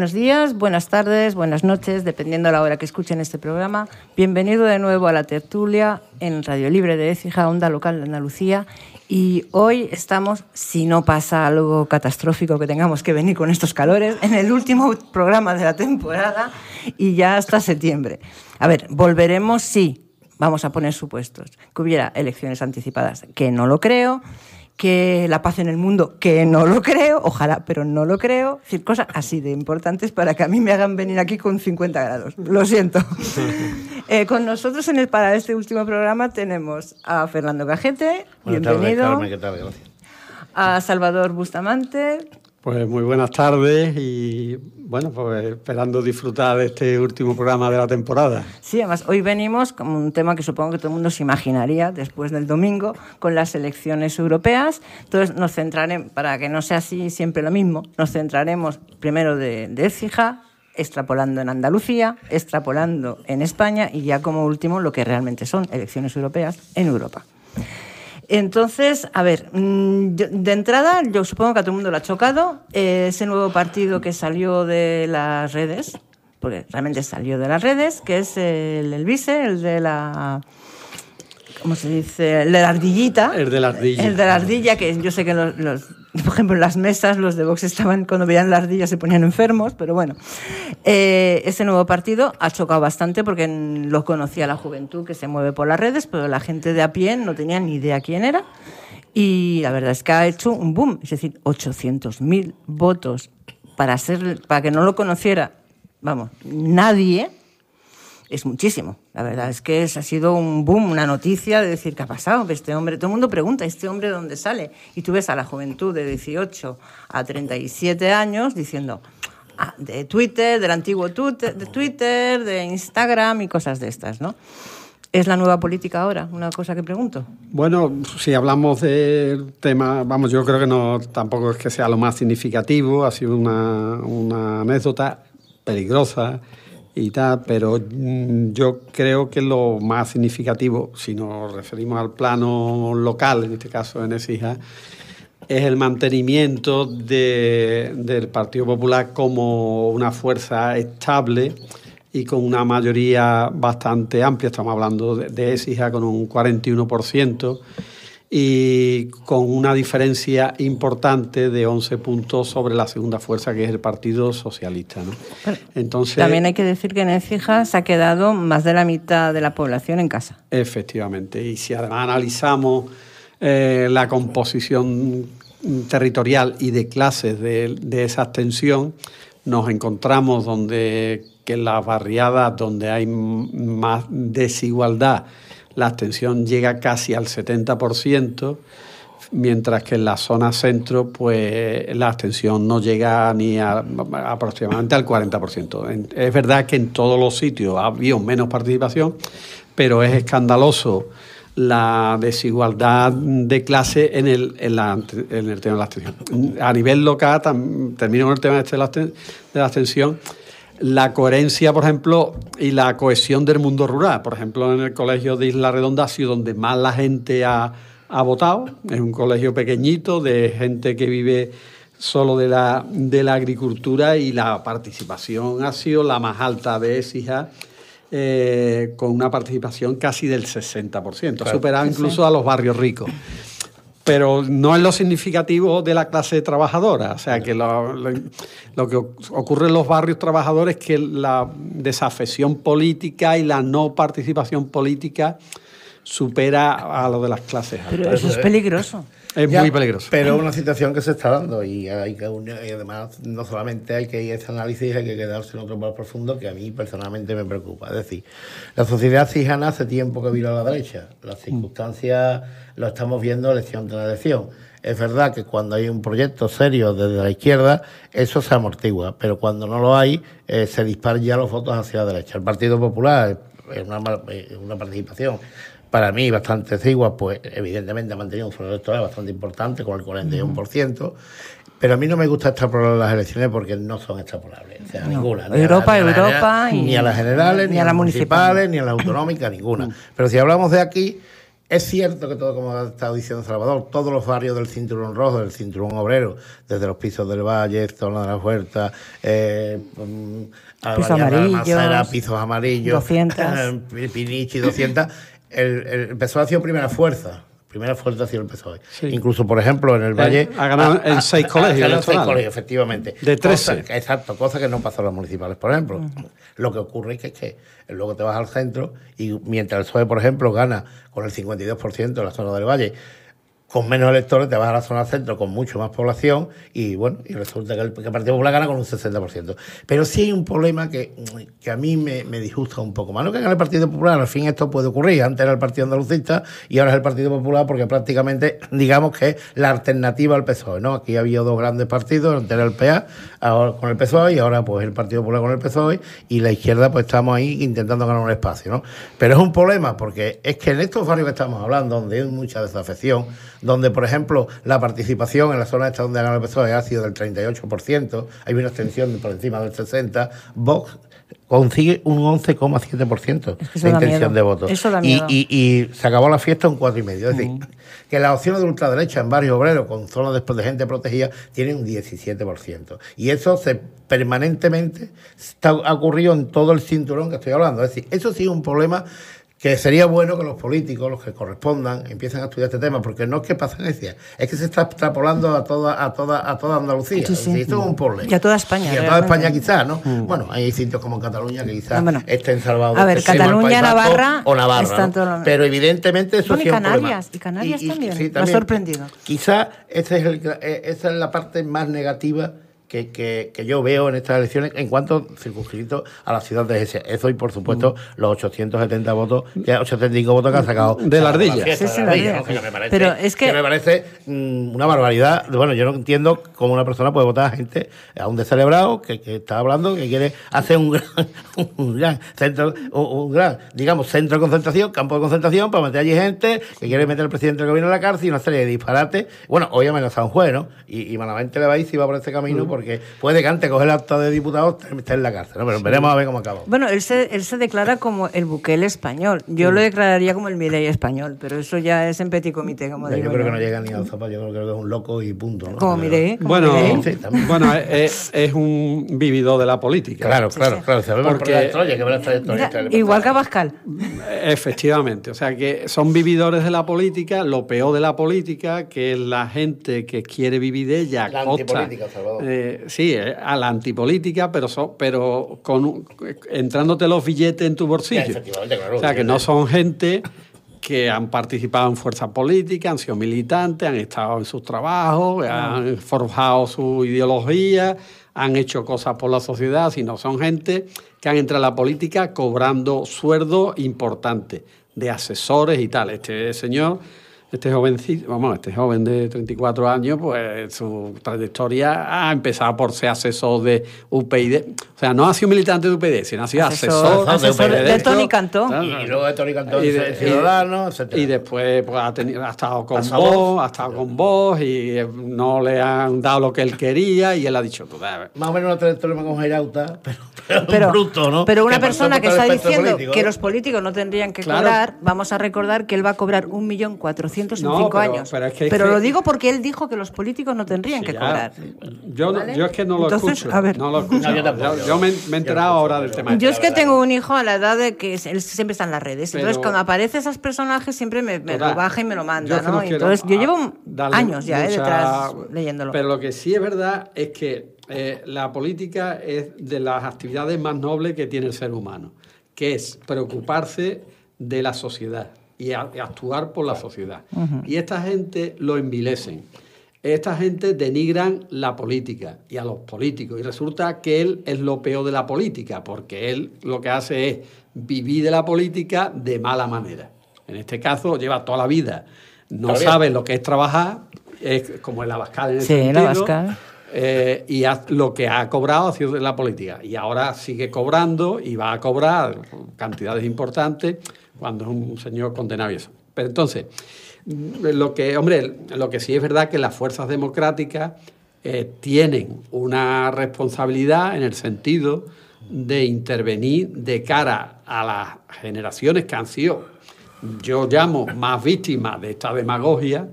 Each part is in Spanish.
buenos días, buenas tardes, buenas noches, dependiendo de la hora que escuchen este programa. Bienvenido de nuevo a la tertulia en Radio Libre de Ecija, Onda Local de Andalucía. Y hoy estamos, si no pasa algo catastrófico que tengamos que venir con estos calores, en el último programa de la temporada y ya hasta septiembre. A ver, volveremos si, vamos a poner supuestos, que hubiera elecciones anticipadas, que no lo creo que la paz en el mundo, que no lo creo, ojalá, pero no lo creo. decir, cosas así de importantes para que a mí me hagan venir aquí con 50 grados. Lo siento. Eh, con nosotros en el, para este último programa tenemos a Fernando Cajete. bienvenido. A Salvador Bustamante, pues muy buenas tardes y bueno, pues esperando disfrutar de este último programa de la temporada. Sí, además hoy venimos con un tema que supongo que todo el mundo se imaginaría después del domingo con las elecciones europeas. Entonces nos centraremos, para que no sea así siempre lo mismo, nos centraremos primero de, de extrapolando en Andalucía, extrapolando en España y ya como último lo que realmente son elecciones europeas en Europa. Entonces, a ver, mm, de entrada, yo supongo que a todo el mundo lo ha chocado eh, ese nuevo partido que salió de las redes, porque realmente salió de las redes, que es el, el vice, el de la. ¿Cómo se dice? El de la ardillita. El de la ardilla. El de la ardilla, que yo sé que los por ejemplo, las mesas los de Vox estaban, cuando veían las ardillas se ponían enfermos, pero bueno. Eh, ese nuevo partido ha chocado bastante porque lo conocía la juventud que se mueve por las redes, pero la gente de a pie no tenía ni idea quién era. Y la verdad es que ha hecho un boom, es decir, 800.000 votos para, ser, para que no lo conociera, vamos, nadie es muchísimo. La verdad es que es, ha sido un boom, una noticia de decir qué ha pasado, este hombre, todo el mundo pregunta, ¿este hombre de dónde sale? Y tú ves a la juventud de 18 a 37 años diciendo, ah, de Twitter, del antiguo Twitter, de Twitter, de Instagram y cosas de estas, ¿no? ¿Es la nueva política ahora? Una cosa que pregunto. Bueno, si hablamos del tema, vamos, yo creo que no tampoco es que sea lo más significativo, ha sido una, una anécdota peligrosa y tal, pero mm, yo creo que lo más significativo, si nos referimos al plano local, en este caso en Esija, es el mantenimiento del Partido Popular como una fuerza estable y con una mayoría bastante amplia, estamos hablando de, de con un 41% y con una diferencia importante de 11 puntos sobre la segunda fuerza, que es el Partido Socialista. Entonces, También hay que decir que en se ha quedado más de la mitad de la población en casa. Efectivamente, y si además analizamos eh, la composición territorial y de clases de, esa abstención, nos encontramos donde que en las barriadas donde hay más desigualdad, la abstención llega casi al 70%, mientras que en la zona centro pues la abstención no llega ni aproximadamente al 40%. Es verdad que en todos los sitios ha habido menos participación, pero es escandaloso la desigualdad de clase en el, en el tema de la abstención. A nivel local, termino con el tema este de la abstención la coherencia, por ejemplo, y la cohesión del mundo rural. Por ejemplo, en el colegio de Isla Redonda ha sido donde más la gente ha, votado. Es un colegio pequeñito de gente que vive solo de la, de la agricultura y la participación ha sido la más alta de veces eh, con una participación casi del 60%, ha superado incluso a los barrios ricos pero no es lo significativo de la clase trabajadora. O sea, que lo, que ocurre en los barrios trabajadores es que la desafección política y la no participación política supera a lo de las clases altas. Pero eso es peligroso. Es muy peligroso. Pero una situación que se está dando y, hay que además no solamente hay que ir a este análisis, hay que quedarse en otro más profundo que a mí personalmente me preocupa. Es decir, la sociedad cijana hace tiempo que vino a la derecha. Las circunstancias lo estamos viendo elección tras elección. Es verdad que cuando hay un proyecto serio desde la izquierda, eso se amortigua, pero cuando no lo hay, eh, se disparan ya los votos hacia la derecha. El Partido Popular es una, participación para mí bastante exigua, pues evidentemente ha mantenido un foro electoral bastante importante con el 41%. Pero a mí no me gusta extrapolar las elecciones porque no son extrapolables, o sea, ninguna. Ni Europa, a Europa. Ni a las generales, ni, a las municipales, ni a las autonómicas, ninguna. Mm. Pero si hablamos de aquí, es cierto que todo, como ha estado diciendo Salvador, todos los barrios del Cinturón Rojo, del Cinturón Obrero, desde los pisos del Valle, Zona de la Huerta, eh, mm, pisos amarillos, Pinichi, 200, el, el PSOE ha sido primera fuerza primera fuerza ha sido el PSOE. Incluso, por ejemplo, en el eh, Valle... Ha ganado en seis colegios. Ha ganado seis colegios, efectivamente. De tres exacto, cosa que no pasó en las municipales, por ejemplo. Mm. Lo que ocurre es que, es que luego te vas al centro y mientras el PSOE, por ejemplo, gana con el 52% en la zona del Valle, con menos electores, te vas a la zona centro con mucho más población y bueno, y resulta que el, Partido Popular gana con un 60%. Pero sí hay un problema que, que a mí me, disgusta un poco más. lo que gana el Partido Popular, al fin esto puede ocurrir. Antes era el Partido Andalucista y ahora es el Partido Popular porque prácticamente digamos que es la alternativa al PSOE. ¿no? Aquí había dos grandes partidos, antes era el PA ahora con el PSOE y ahora pues el Partido Popular con el PSOE y la izquierda pues estamos ahí intentando ganar un espacio. ¿no? Pero es un problema porque es que en estos barrios que estamos hablando, donde hay mucha desafección, donde, por ejemplo, la participación en la zona esta donde han ganado el ha sido del 38%, hay una extensión por encima del 60%, Vox consigue un 11,7% de intención de voto. Y, se acabó la fiesta en 4,5%. y medio. Es decir, mm. que la opción de ultraderecha en barrio obreros con zonas de gente protegida tiene un 17%. Y eso se permanentemente está, ha ocurrido en todo el cinturón que estoy hablando. Es decir, eso sí es un problema que sería bueno que los políticos, los que correspondan, empiecen a estudiar este tema, porque no es que pasa en es que se está extrapolando a toda, a toda, a toda Andalucía. Sí, sí. Es un problema. Y a toda España. Y a toda España quizás, ¿no? Mm. Bueno, hay sitios como Cataluña que quizás ah, estén salvados. A ver, Cataluña, Navarra o Navarra. Pero evidentemente eso y sí es un problema. Y Canarias también. Me ha sorprendido. Quizás esa es, el, eh, esa es la parte más negativa que, que, yo veo en estas elecciones en cuanto circunscrito a la ciudad de ese Eso y, por supuesto, mm. los 870 votos, que 85 votos que han sacado. De la ardilla. es que... me parece mm, una barbaridad. Bueno, yo no entiendo cómo una persona puede votar a gente a un descelebrado que, está hablando, que quiere hacer un gran, centro, un, gran, digamos, centro de concentración, campo de concentración para meter allí gente, que quiere meter al presidente del gobierno en la cárcel y una serie de disparates. Bueno, hoy amenaza a un juez, ¿no? Y, malamente le va y va por este camino, mm porque puede que antes de coger el acta de diputado esté en la cárcel. ¿no? Pero veremos a ver cómo acaba. Bueno, él se, él se declara como el buquel español. Yo mm. lo declararía como el Miley español, pero eso ya es en peticomité como digo. Yo creo que no llega ni al zapato, yo creo que es un loco y punto. ¿no? Como Bueno, bueno eh, eh, es, un vividor de la política. Claro, claro, claro. igual que Abascal. Efectivamente, o sea que son vividores de la política, lo peor de la política, que es la gente que quiere vivir de ella. La Salvador. Eh, sí, eh, a la antipolítica, pero, pero con, entrándote los billetes en tu bolsillo. o sea, que no son gente que han participado en fuerzas políticas, han sido militantes, han estado en sus trabajos, han forjado su ideología, han hecho cosas por la sociedad, sino son gente que han entrado a la política cobrando sueldos importantes de asesores y tal. Este señor este jovencito, vamos, este joven de 34 años, pues su trayectoria ha empezado por ser asesor de UPyD. O sea, no ha sido militante de UPyD, sino ha sido asesor, de, UPyD. Tony Cantón. Y, luego de Tony Cantón, y de, etc. Y después pues, ha, estado con vos, ha estado con vos y eh, no le han dado lo que él quería y él ha dicho, pues, Más o menos una trayectoria con Gerauta, pero, pero, un bruto, ¿no? Pero una persona que está diciendo que ¿eh? los políticos no tendrían que cobrar, vamos a recordar que él va a cobrar 1.400.000 años. Pero, lo digo porque él dijo que los políticos no tendrían que cobrar. Yo, es que no lo escucho. No lo yo, me, he enterado ahora del tema. Yo es que tengo un hijo a la edad de que él siempre está en las redes. Entonces, cuando aparece esos personajes, siempre me, me lo baja y me lo manda. yo llevo años ya ¿eh? detrás leyéndolo. Pero lo que sí es verdad es que eh, la política es de las actividades más nobles que tiene el ser humano, que es preocuparse de la sociedad y, actuar por la sociedad. Y esta gente lo envilecen. Esta gente denigran la política y a los políticos. Y resulta que él es lo peor de la política, porque él lo que hace es vivir de la política de mala manera. En este caso, lleva toda la vida. No sabe lo que es trabajar, es como el Abascal en sí, eh, y lo que ha cobrado ha sido de la política. Y ahora sigue cobrando y va a cobrar cantidades importantes cuando es un señor condenado eso. Pero entonces, lo que, hombre, lo que sí es verdad que las fuerzas democráticas eh, tienen una responsabilidad en el sentido de intervenir de cara a las generaciones que han sido, yo llamo, más víctimas de esta demagogia,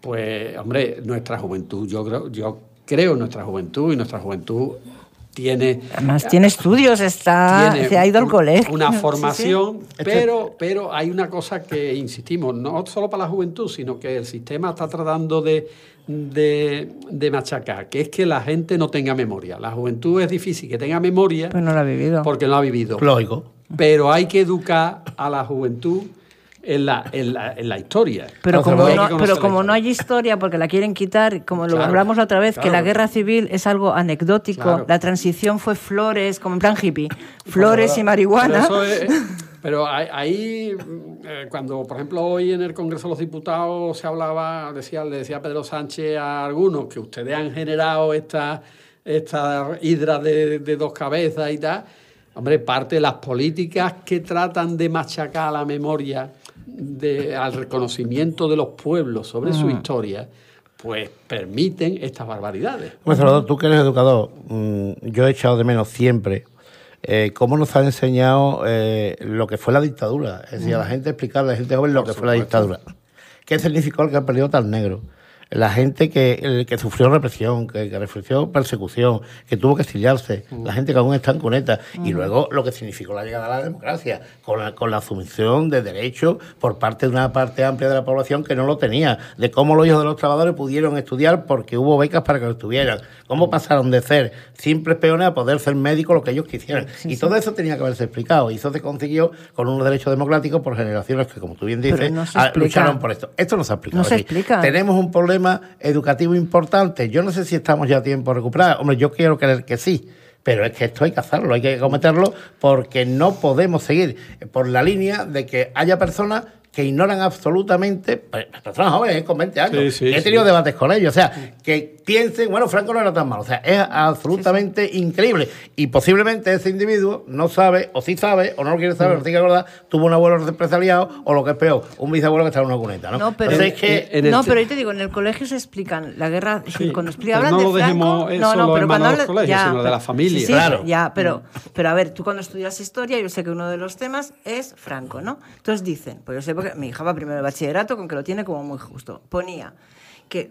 pues, hombre, nuestra juventud, yo creo, yo creo nuestra juventud y nuestra juventud tiene... Además tiene estudios, está, se ha ido al colegio. Una formación, Pero, pero hay una cosa que, insistimos, no solo para la juventud, sino que el sistema está tratando de, de, de, machacar, que es que la gente no tenga memoria. La juventud es difícil que tenga memoria. Pues no la ha vivido. Porque no ha vivido. Lógico. Pero hay que educar a la juventud en la, en la, historia. Pero, como, no, pero como no hay historia, porque la quieren quitar, como lo hablamos otra vez, que la guerra civil es algo anecdótico, la transición fue flores, como en plan hippie, flores y marihuana. Pero, ahí, eh, cuando por ejemplo hoy en el Congreso de los Diputados se hablaba, decía, le decía Pedro Sánchez a algunos que ustedes han generado esta, esta hidra de, de dos cabezas y tal. Hombre, parte de las políticas que tratan de machacar la memoria de, al reconocimiento de los pueblos sobre su mm. historia, pues permiten estas barbaridades. Bueno, tú que eres educador, mm, yo he echado de menos siempre eh, cómo nos han enseñado eh, lo que fue la dictadura. Es decir, a la mm. gente explicarle a la gente joven lo que fue la dictadura. ¿Qué significó el que ha perdido tan negro? la gente que, que sufrió represión, que, sufrió persecución, que tuvo que exiliarse, mm. la gente que aún está en cuneta, y mm. luego lo que significó la llegada a la democracia, con la, con la sumisión de derechos por parte de una parte amplia de la población que no lo tenía, de cómo los hijos de los trabajadores pudieron estudiar porque hubo becas para que lo estuvieran, cómo mm. pasaron de ser simples peones a poder ser médicos lo que ellos quisieran. y todo eso tenía que haberse explicado, y eso se consiguió con unos derechos democráticos por generaciones que, como tú bien dices, ah, lucharon por esto. Esto no se ha explicado. Tenemos un problema educativo importante. Yo no sé si estamos ya a tiempo de recuperar. Hombre, yo quiero creer que sí. Pero es que esto hay que hacerlo, hay que cometerlo porque no podemos seguir por la línea de que haya personas que ignoran absolutamente, pues, personas jóvenes, con 20 años, he tenido debates con ellos, o sea, que piensen, bueno, Franco no era tan malo, o sea, es absolutamente increíble. Y posiblemente ese individuo no sabe, o sí sabe, o no lo quiere saber, mm. no tiene que tuvo un abuelo represaliado, o lo que es peor, un bisabuelo que estaba en una cuneta, ¿no? pero, no, pero yo te digo, en el colegio se explican la guerra, cuando explican, no no, no, pero en el colegio, sino de la familia. claro. ya, pero, mm. pero a ver, tú cuando estudias historia, yo sé que uno de los temas es Franco, ¿no? Entonces dicen, pues yo sé mi hija va primero de bachillerato, con que lo tiene como muy justo. Ponía que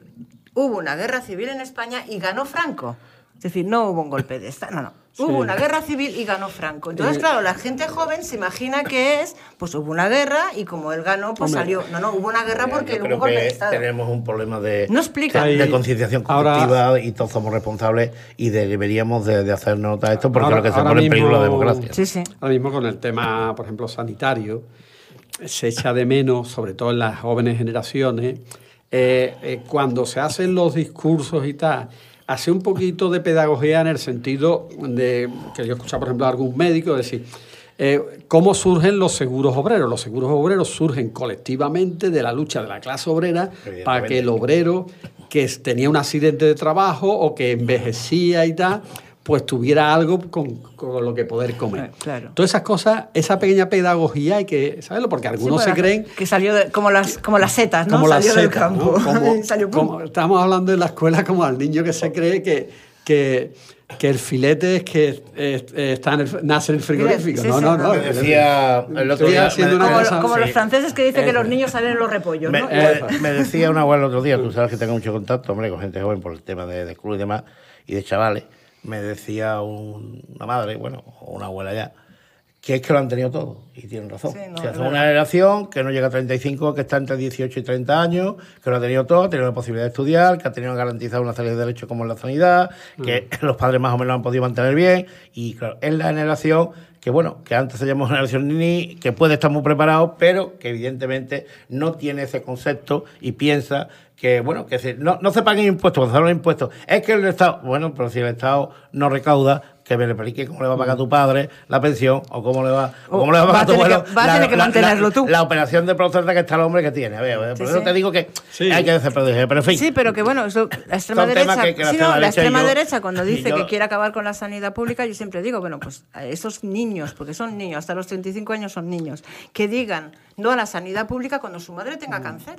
hubo una guerra civil en España y ganó Franco. Es decir, no hubo un golpe de Estado, no, no. Hubo una guerra civil y ganó Franco. Entonces, eh. claro, la gente joven se imagina que es, pues hubo una guerra y como él ganó, pues salió. No, no, hubo una guerra porque hubo un golpe de Estado. Tenemos un problema de, no de concienciación colectiva y todos somos responsables y deberíamos de, hacer nota de esto porque lo que se pone en peligro la democracia. Sí, sí. Ahora mismo con el tema, por ejemplo, sanitario se echa de menos, sobre todo en las jóvenes generaciones, eh, eh, cuando se hacen los discursos y tal, hace un poquito de pedagogía en el sentido de que yo escuchaba, por ejemplo, a algún médico decir, eh, ¿cómo surgen los seguros obreros? Los seguros obreros surgen colectivamente de la lucha de la clase obrera para que el obrero que tenía un accidente de trabajo o que envejecía y tal, pues tuviera algo con, lo que poder comer. Eh, Todas esas cosas, esa pequeña pedagogía hay que saberlo, porque algunos pues, se creen... Que salió como, las, como las setas, ¿no? Como salió del campo. estamos hablando en la escuela como al niño que se cree que, que, el filete es que está nace en el frigorífico. no, no, no. decía el otro día... como, los franceses que dicen que los eh. niños salen en los repollos, ¿no? me decía una abuela el otro día, tú sabes que tengo mucho contacto, hombre, con gente joven por el tema de, de club y demás, y de chavales, me decía una madre, bueno, o una abuela ya, que es que lo han tenido todo, y tienen razón. Si hace una generación que no llega a 35, que está entre 18 y 30 años, que lo ha tenido todo, ha tenido la posibilidad de estudiar, que ha tenido garantizado una salida de derechos como la sanidad, que mm. los padres más o menos lo han podido mantener bien, y claro, es la generación que, bueno, que antes se llamó generación ni, que puede estar muy preparado, pero que evidentemente no tiene ese concepto y piensa que bueno, que no, no se paguen impuestos, no se impuestos, es que el Estado, bueno, pero si el Estado no recauda, que me explique cómo le va a pagar a mm. tu padre la pensión o cómo le va, cómo oh, le va a pagar a tu abuelo. Va a tener que mantenerlo tú. La, operación de protesta que está el hombre que tiene. A ver, por te digo que hay que desproteger. Pero en Sí, pero que bueno, eso, la extrema derecha, la, extrema derecha cuando dice que quiere acabar con la sanidad pública, yo siempre digo, bueno, pues esos niños, porque son niños, hasta los 35 años son niños, que digan no a la sanidad pública cuando su madre tenga mm. cáncer.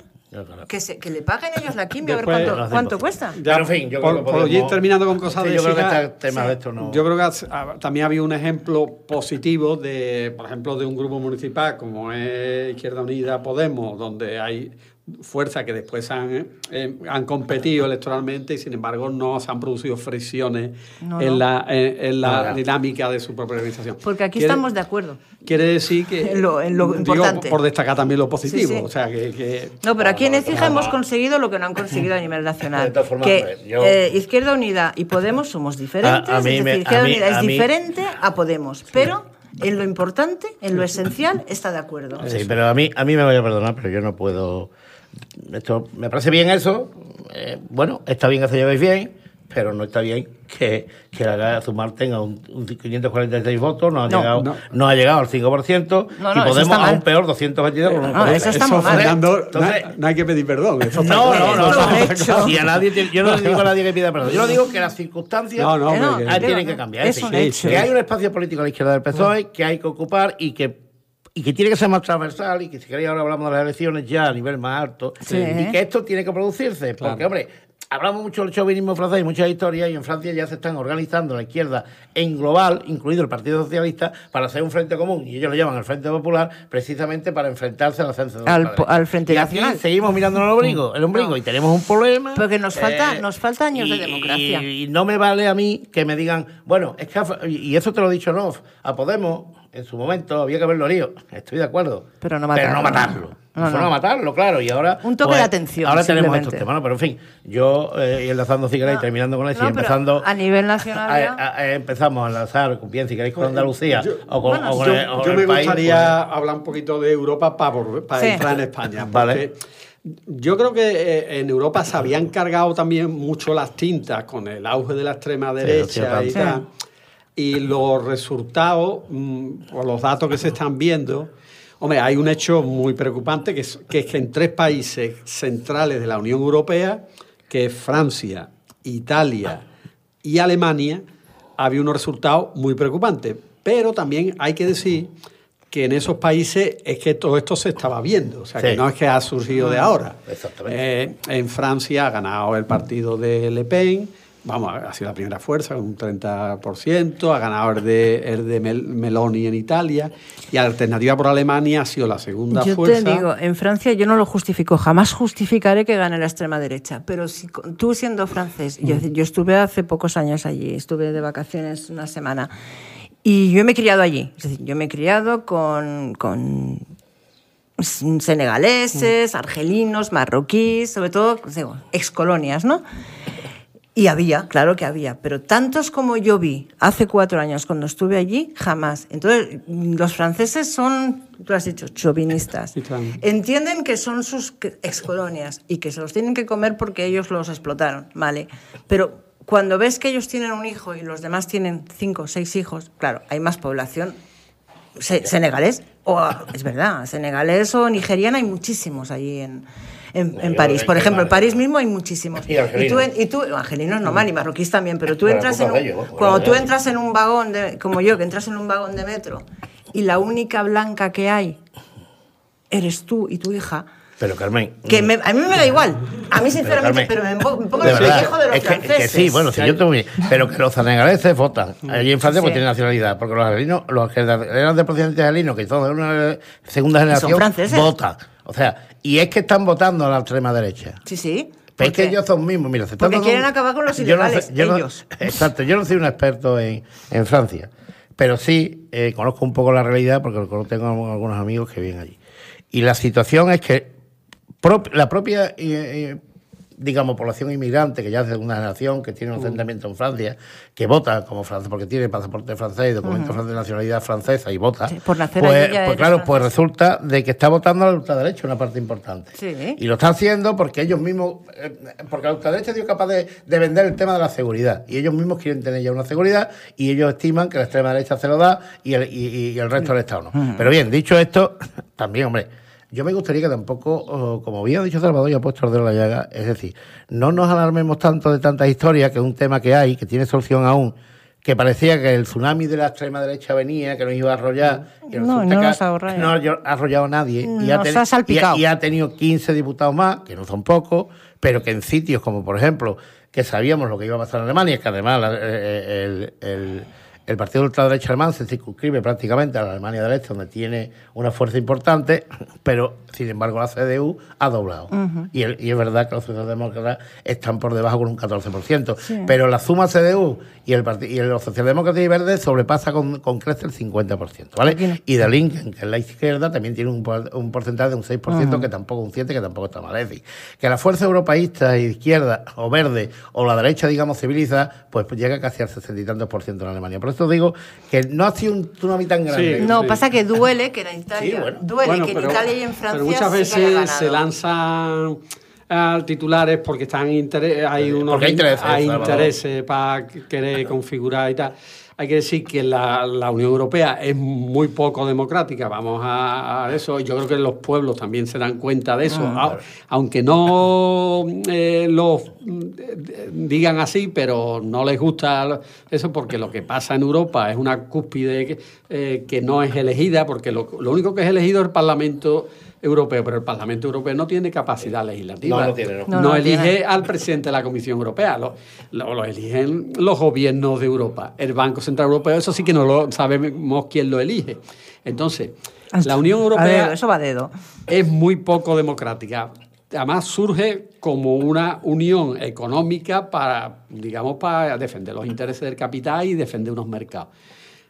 Que, se, que, le paguen ellos la quimio, a ver cuánto, cuánto cuesta. Pero en fin, yo por, creo que ir terminando con cosas de este Yo creo que este Yo creo que también había un ejemplo positivo de, por ejemplo, de un grupo municipal como es Izquierda Unida Podemos, donde hay Fuerza que después eh, eh, han, competido electoralmente y sin embargo no se han producido fricciones eh, en la, dinámica de su propia organización. Porque aquí estamos de acuerdo. Quiere decir que... Por destacar también lo positivo. O sea, que, no, pero aquí en Ecija ah, hemos conseguido lo que no han conseguido a nivel nacional. de que, pues, Izquierda Unida y Podemos somos diferentes. es decir, Izquierda Unida es diferente a Podemos, pero en lo importante, en lo esencial, está de acuerdo. Sí, pero a mí, a mí me voy a perdonar, pero yo no puedo esto me parece bien eso, eh, bueno, está bien que se lleve bien, pero no está bien que, que la Gala Azumar tenga un, 546 votos, no ha, llegado, no. ha llegado al 5%, y Podemos un peor 222 no, no Eso está eso, Entonces, no hay que pedir perdón. Eso no, no, no. Y a nadie, yo no digo a nadie que pida perdón. Yo digo que las circunstancias ah, tienen que cambiar. Es un hecho que hay un espacio político a la izquierda del PSOE que hay que ocupar y que y que tiene que ser más transversal y que si queréis ahora hablamos de las elecciones ya a nivel más alto y que esto tiene que producirse. Porque, hombre, hablamos mucho del chauvinismo francés y muchas historias, y en Francia ya se están organizando la izquierda en global, incluido el Partido Socialista, para hacer un frente común, y ellos lo llaman el Frente Popular, precisamente para enfrentarse a la al, Frente y Nacional. seguimos mirando el ombligo, el ombligo y tenemos un problema. Porque nos falta, eh, nos falta años de democracia. Y, y, no me vale a mí que me digan, bueno, es que, y eso te lo he dicho no, a Podemos en su momento había que haberlo lío, estoy de acuerdo. Pero no matarlo. Pero no matarlo. claro. Y ahora. Un toque de pues, atención. Ahora tenemos estos temas, Pero en fin, yo eh, enlazando si queréis, terminando con eso y empezando. A nivel nacional. empezamos a enlazar bien si queréis con Andalucía yo, o con, el, yo me gustaría pues. hablar un poquito de Europa para, para entrar en España. Yo creo que eh, en Europa se habían cargado también mucho las tintas con el auge de la extrema derecha y tal y los resultados, mm, o los datos que se están viendo, hombre, hay un hecho muy preocupante que es, que en tres países centrales de la Unión Europea, que es Francia, Italia y Alemania, había unos resultados muy preocupantes. Pero también hay que decir que en esos países es que todo esto se estaba viendo, o sea, que no es que ha surgido de ah, ahora. Exactamente. Eh, en Francia ha ganado el partido de Le Pen, vamos, ha sido la primera fuerza con un 30%, ha ganado el de, de Meloni en Italia y la Alternativa por Alemania ha sido la segunda fuerza. Yo te digo, en Francia yo no lo justifico, jamás justificaré que gane la extrema derecha, pero si tú siendo francés, mm. yo, estuve hace pocos años allí, estuve de vacaciones una semana y yo me he criado allí, es decir, yo me he criado con, con senegaleses, mm. argelinos, marroquíes, sobre todo digo, excolonias, ¿no? Y había, claro que había, pero tantos como yo vi hace cuatro años cuando estuve allí, jamás. Entonces, los franceses son, tú has dicho, chauvinistas. Entienden que son sus excolonias y que se los tienen que comer porque ellos los explotaron, ¿vale? Pero cuando ves que ellos tienen un hijo y los demás tienen cinco o seis hijos, claro, hay más población senegalés, o es verdad, senegalés o nigeriana hay muchísimos allí en, en, París. Por ejemplo, en París mismo hay muchísimos. Y, tú, y tú no mal, y marroquíes también, pero tú entras en un, cuando tú entras en un vagón, de, como yo, que entras en un vagón de metro, y la única blanca que hay eres tú y tu hija, pero Carmen. Que a mí me da igual. A mí, sinceramente, pero, me, pongo el pellejo de los es que, franceses. sí, bueno, sí, yo tengo Pero que los senegaleses votan. Allí en Francia, pues, sí. pues tienen nacionalidad. Porque los angelinos, los eran de procedencia Alino, que son de una segunda generación, votan. O sea, y es que están votando a la extrema derecha. Sí, sí. Pero es que ellos son mismos, mira, se Porque quieren acabar con los ilegales, yo ellos. exacto, yo no soy un experto en, en Francia, pero sí eh, conozco un poco la realidad porque tengo algunos amigos que viven allí. Y la situación es que la propia eh, eh, digamos, población inmigrante que ya es de una generación, que tiene un mm. asentamiento en Francia, que vota como francés, porque tiene pasaporte francés, documento documentos de nacionalidad francesa y vota. por pues, pues claro, pues resulta de que está votando la ultraderecha, una parte importante. Y lo está haciendo porque ellos mismos, eh, porque la ultraderecha ha capaz de, vender el tema de la seguridad. Y ellos mismos quieren tener ya una seguridad y ellos estiman que la extrema derecha se lo da y el, resto mm. del Estado no. Mm. Pero bien, dicho esto, también, hombre yo me gustaría que tampoco, como había dicho Salvador y ha puesto orden la llaga, es decir, no nos alarmemos tanto de tantas historias, que es un tema que hay, que tiene solución aún, que parecía que el tsunami de la extrema derecha venía, que nos iba a arrollar, mm. que no, no, ha arrollado nadie. y, ha tenido 15 diputados más, que no son pocos, pero que en sitios como, por ejemplo, que sabíamos lo que iba a pasar en Alemania, es que además eh, eh, el el partido de ultraderecha alemán se circunscribe prácticamente a la Alemania del Este, donde tiene una fuerza importante, pero sin embargo la CDU ha doblado. y, es verdad que los socialdemócratas están por debajo con un 14%, pero la suma CDU y el, y el y verde sobrepasa con, crece el 50%. ¿vale? Y de Lincoln, que es la izquierda, también tiene un, porcentaje de un 6%, que tampoco un 7%, que tampoco está mal. Es que la fuerza europeísta, e izquierda o verde, o la derecha, digamos, civiliza, pues llega casi al 60 y tantos por ciento en Alemania eso digo que no ha sido un tsunami tan grande. no, pasa que duele que en Italia, duele que y en Francia muchas veces se, lanzan al eh, titulares porque están hay unos hay intereses, para querer configurar y tal. Hay que decir que la, Unión Europea es muy poco democrática, vamos a, eso. Yo creo que los pueblos también se dan cuenta de eso, ah, aunque no eh, los digan así, pero no les gusta eso porque lo que pasa en Europa es una cúspide que, eh, no es elegida, porque lo, único que es elegido es el Parlamento Europeo, pero el Parlamento Europeo no tiene capacidad legislativa. No, elige al presidente de la Comisión Europea, lo, eligen los gobiernos de Europa. El Banco Central Europeo, eso sí que no lo sabemos quién lo elige. Entonces, la Unión Europea eso va es muy poco democrática además surge como una unión económica para, digamos, para defender los intereses del capital y defender unos mercados.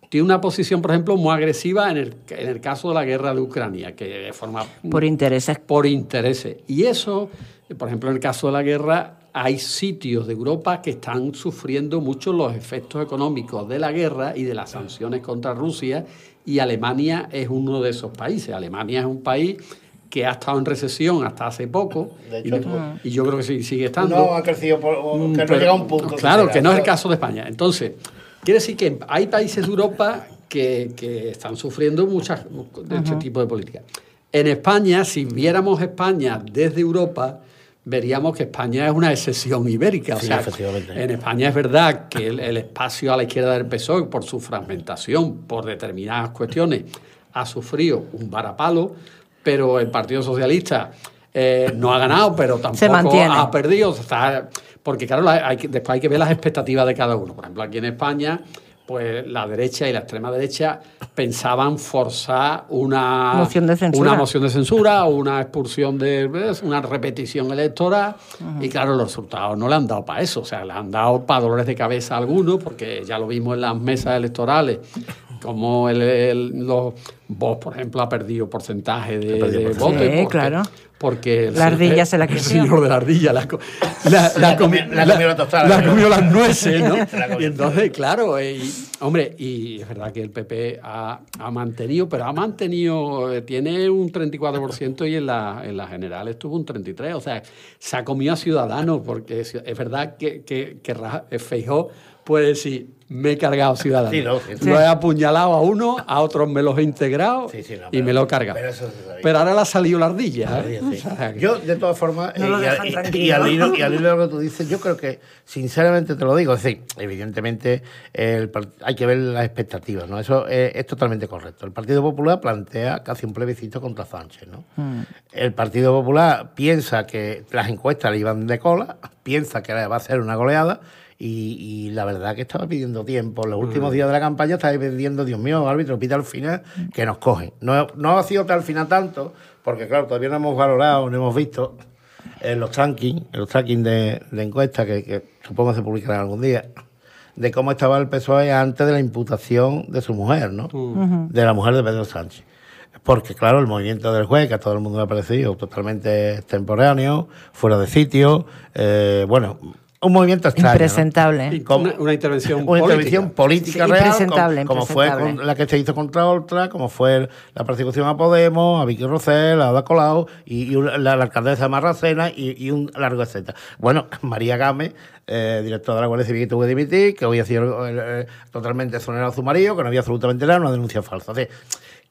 Tiene una posición, por ejemplo, muy agresiva en el, caso de la guerra de Ucrania, que forma... Por intereses. Por intereses. Y eso, por ejemplo, en el caso de la guerra, hay sitios de Europa que están sufriendo mucho los efectos económicos de la guerra y de las sanciones contra Rusia, y Alemania es uno de esos países. Alemania es un país que ha estado en recesión hasta hace poco, y, yo creo que sigue estando. Mm, no, ha crecido, llega un punto. Claro, que no es el caso de España. Entonces, quiere decir que hay países de Europa que, están sufriendo muchas de este tipo de políticas. En España, si viéramos España desde Europa, veríamos que España es una excepción ibérica. Sí, o en España es verdad que el, espacio a la izquierda del PSOE, por su fragmentación, por determinadas cuestiones, ha sufrido un varapalo, pero el Partido Socialista eh, no ha ganado, pero tampoco ha perdido. porque claro, después hay que ver las expectativas de cada uno. Por ejemplo, aquí en España, pues la derecha y la extrema derecha pensaban forzar una moción de censura, una, moción de censura, una expulsión de una repetición electoral y claro los resultados no le han dado para eso, o sea, le han dado para dolores de cabeza a algunos porque ya lo vimos en las mesas electorales como el, los, vos, por ejemplo, ha perdido porcentaje de, votos. Sí, claro. Porque la ardilla se la señor de la ardilla la, la, la, comió las nueces, ¿no? y entonces, claro, eh, hombre, y es verdad que el PP ha, mantenido, pero ha mantenido, eh, tiene un 34% y en la, en general estuvo un 33%. O sea, se ha comido a Ciudadanos, porque es, verdad que, que, que eh, Feijó puede decir me he cargado ciudadanos. Sí, Lo he apuñalado a uno, a otros me los he integrado y me lo he cargado. Pero, ahora le ha salido la ardilla. ¿eh? Yo, de todas formas, eh, y, al hilo, de lo que tú dices, yo creo que, sinceramente te lo digo, es decir, evidentemente hay que ver las expectativas, ¿no? Eso eh, es, totalmente correcto. El Partido Popular plantea casi un plebiscito contra Sánchez, ¿no? Hmm. El Partido Popular piensa que las encuestas le iban de cola, piensa que va a ser una goleada, y, la verdad que estaba pidiendo tiempo. los últimos mm. días de la campaña estaba pidiendo, Dios mío, árbitro, pita al final que nos coge. No, no ha sido tal final tanto, porque claro, todavía no hemos valorado, no hemos visto en eh, los tracking los tracking de, encuesta, encuestas que, que, supongo se publicarán algún día, de cómo estaba el PSOE antes de la imputación de su mujer, ¿no? Mm. De la mujer de Pedro Sánchez. Porque, claro, el movimiento del juez, que a todo el mundo le ha parecido totalmente extemporáneo, fuera de sitio, eh, bueno, un movimiento extraño. Impresentable. una, intervención intervención una política. intervención política real, impresentable, como, fue la que se hizo contra Oltra, como fue la persecución a Podemos, a Vicky Rosell, a Ada Colau y, la, alcaldesa de Marracena y, un largo etcétera. Bueno, María Game, eh, directora de la Guardia Civil, que que dimitir, que hoy ha sido eh, eh, totalmente exonerado a su marido, que no había absolutamente nada, una denuncia falsa. O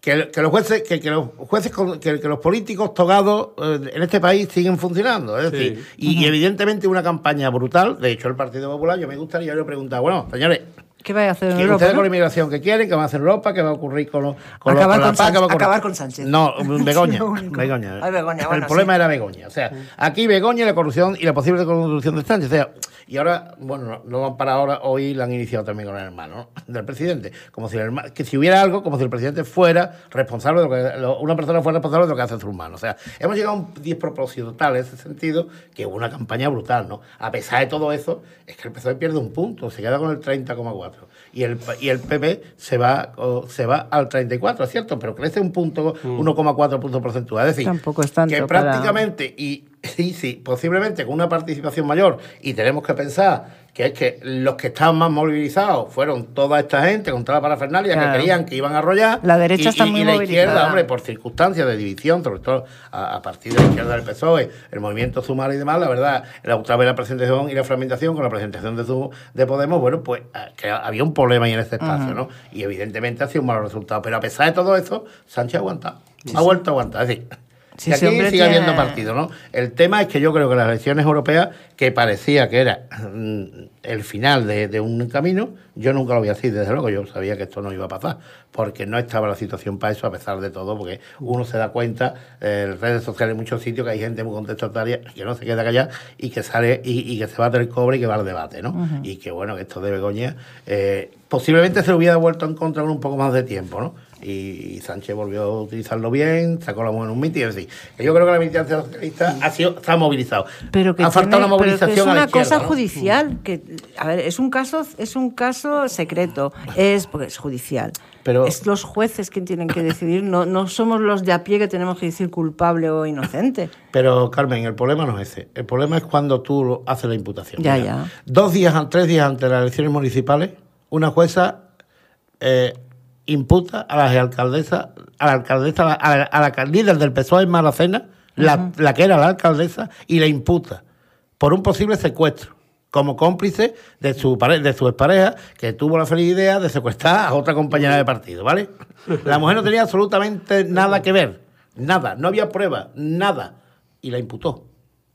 que, los jueces, que, los jueces, que, los políticos togados eh, en este país siguen funcionando. Es decir, y, evidentemente una campaña brutal. De hecho, el Partido Popular, yo me gustaría, yo le preguntaba, bueno, señores, ¿Qué va a hacer Europa? Ustedes con la inmigración que quieren, que va a hacer Europa, qué va a ocurrir con, con, acabar, con, Sánchez, acabar con Sánchez. No, Begoña. Begoña. el problema era Begoña. O sea, aquí Begoña, la corrupción y la posible corrupción de Sánchez. sea, y ahora, bueno, no, van para ahora, hoy la han iniciado también con el hermano del presidente. Como si el que si hubiera algo, como si el presidente fuera responsable de lo que, una persona fuera responsable de lo que hace su hermano. O sea, hemos llegado a un despropósito tal en ese sentido que hubo una campaña brutal, ¿no? A pesar de todo eso, es que el PSOE pierde un punto, se queda con el 30,4 y el, y PP se va, se va al 34, ¿cierto? Pero crece un punto, 1,4 mm. puntos porcentuales. Es decir, Tampoco es que prácticamente, y Sí, sí, posiblemente con una participación mayor. Y tenemos que pensar que es que los que estaban más movilizados fueron toda esta gente contra la parafernalia que creían que iban a arrollar. La derecha está muy y la izquierda, hombre, por circunstancias de división, sobre todo a, partir de la izquierda del PSOE, el movimiento Sumar y demás, la verdad, la otra vez la presentación y la fragmentación con la presentación de, de Podemos, bueno, pues eh, que había un problema ahí en este espacio, ¿no? Y evidentemente ha sido un mal resultado. Pero a pesar de todo eso, Sánchez aguanta. aguantado. Ha vuelto a aguantar, es decir, Sí, aquí sigue habiendo partido, ¿no? El tema es que yo creo que las elecciones europeas, que parecía que era mm, el final de, un camino, yo nunca lo voy a decir, desde luego, yo sabía que esto no iba a pasar, porque no estaba la situación para eso, a pesar de todo, porque uno se da cuenta eh, en redes sociales, en muchos sitios, que hay gente muy contestataria que no se queda callada y que sale y, que se bate el cobre y que va al debate, ¿no? Y que bueno, que esto de Begoña, eh, posiblemente se hubiera vuelto en contra con un poco más de tiempo, ¿no? y, Sánchez volvió a utilizarlo bien, sacó la mano en un mitin, es decir, yo creo que la militancia socialista ha sido, se ha movilizado. Pero que ha faltado una movilización. es una cosa judicial, mm. que a ver, es un caso, es un caso secreto, es judicial. Pero... Es los jueces quien tienen que decidir, no, no somos los de a pie que tenemos que decir culpable o inocente. Pero Carmen, el problema no es ese, el problema es cuando tú haces la imputación. Ya, ya. Dos días, tres días antes de las elecciones municipales, una jueza eh, imputa a la alcaldesa, a la alcaldesa, a la, líder del PSOE en Malacena, la, la que era la alcaldesa, y la imputa por un posible secuestro como cómplice de su, de su expareja, que tuvo la feliz idea de secuestrar a otra compañera de partido, ¿vale? La mujer no tenía absolutamente nada que ver, nada, no había prueba. nada, y la imputó.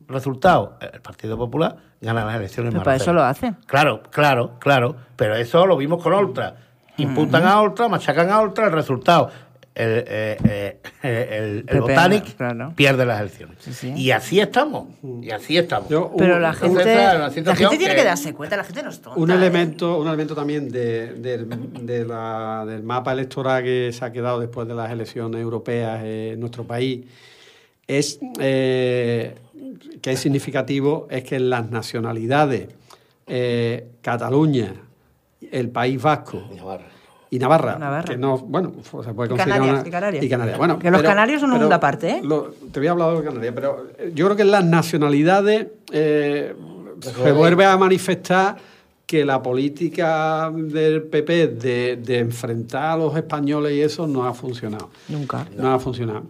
Resultado, el Partido Popular gana las elecciones. Pero para eso lo hace. Claro, claro, claro, pero eso lo vimos con Oltra. Imputan a Oltra, machacan a Oltra, el resultado el, eh, eh, eh pierde las elecciones. Y así estamos, y así estamos. Pero la gente, tiene que, darse cuenta, la gente no es tonta, Un ¿eh? elemento, un elemento también de, del mapa electoral que se ha quedado después de las elecciones europeas en nuestro país es que es significativo es que en las nacionalidades Cataluña, el País Vasco, y Navarra, que no, bueno, pues, se puede considerar y Canarias. Y Canarias. Bueno, que los canarios son una parte, ¿eh? te había hablado de Canarias, pero eh, yo creo que en las nacionalidades eh, se vuelve a manifestar que la política del PP de, enfrentar a los españoles y eso no ha funcionado. Nunca. No, ha funcionado.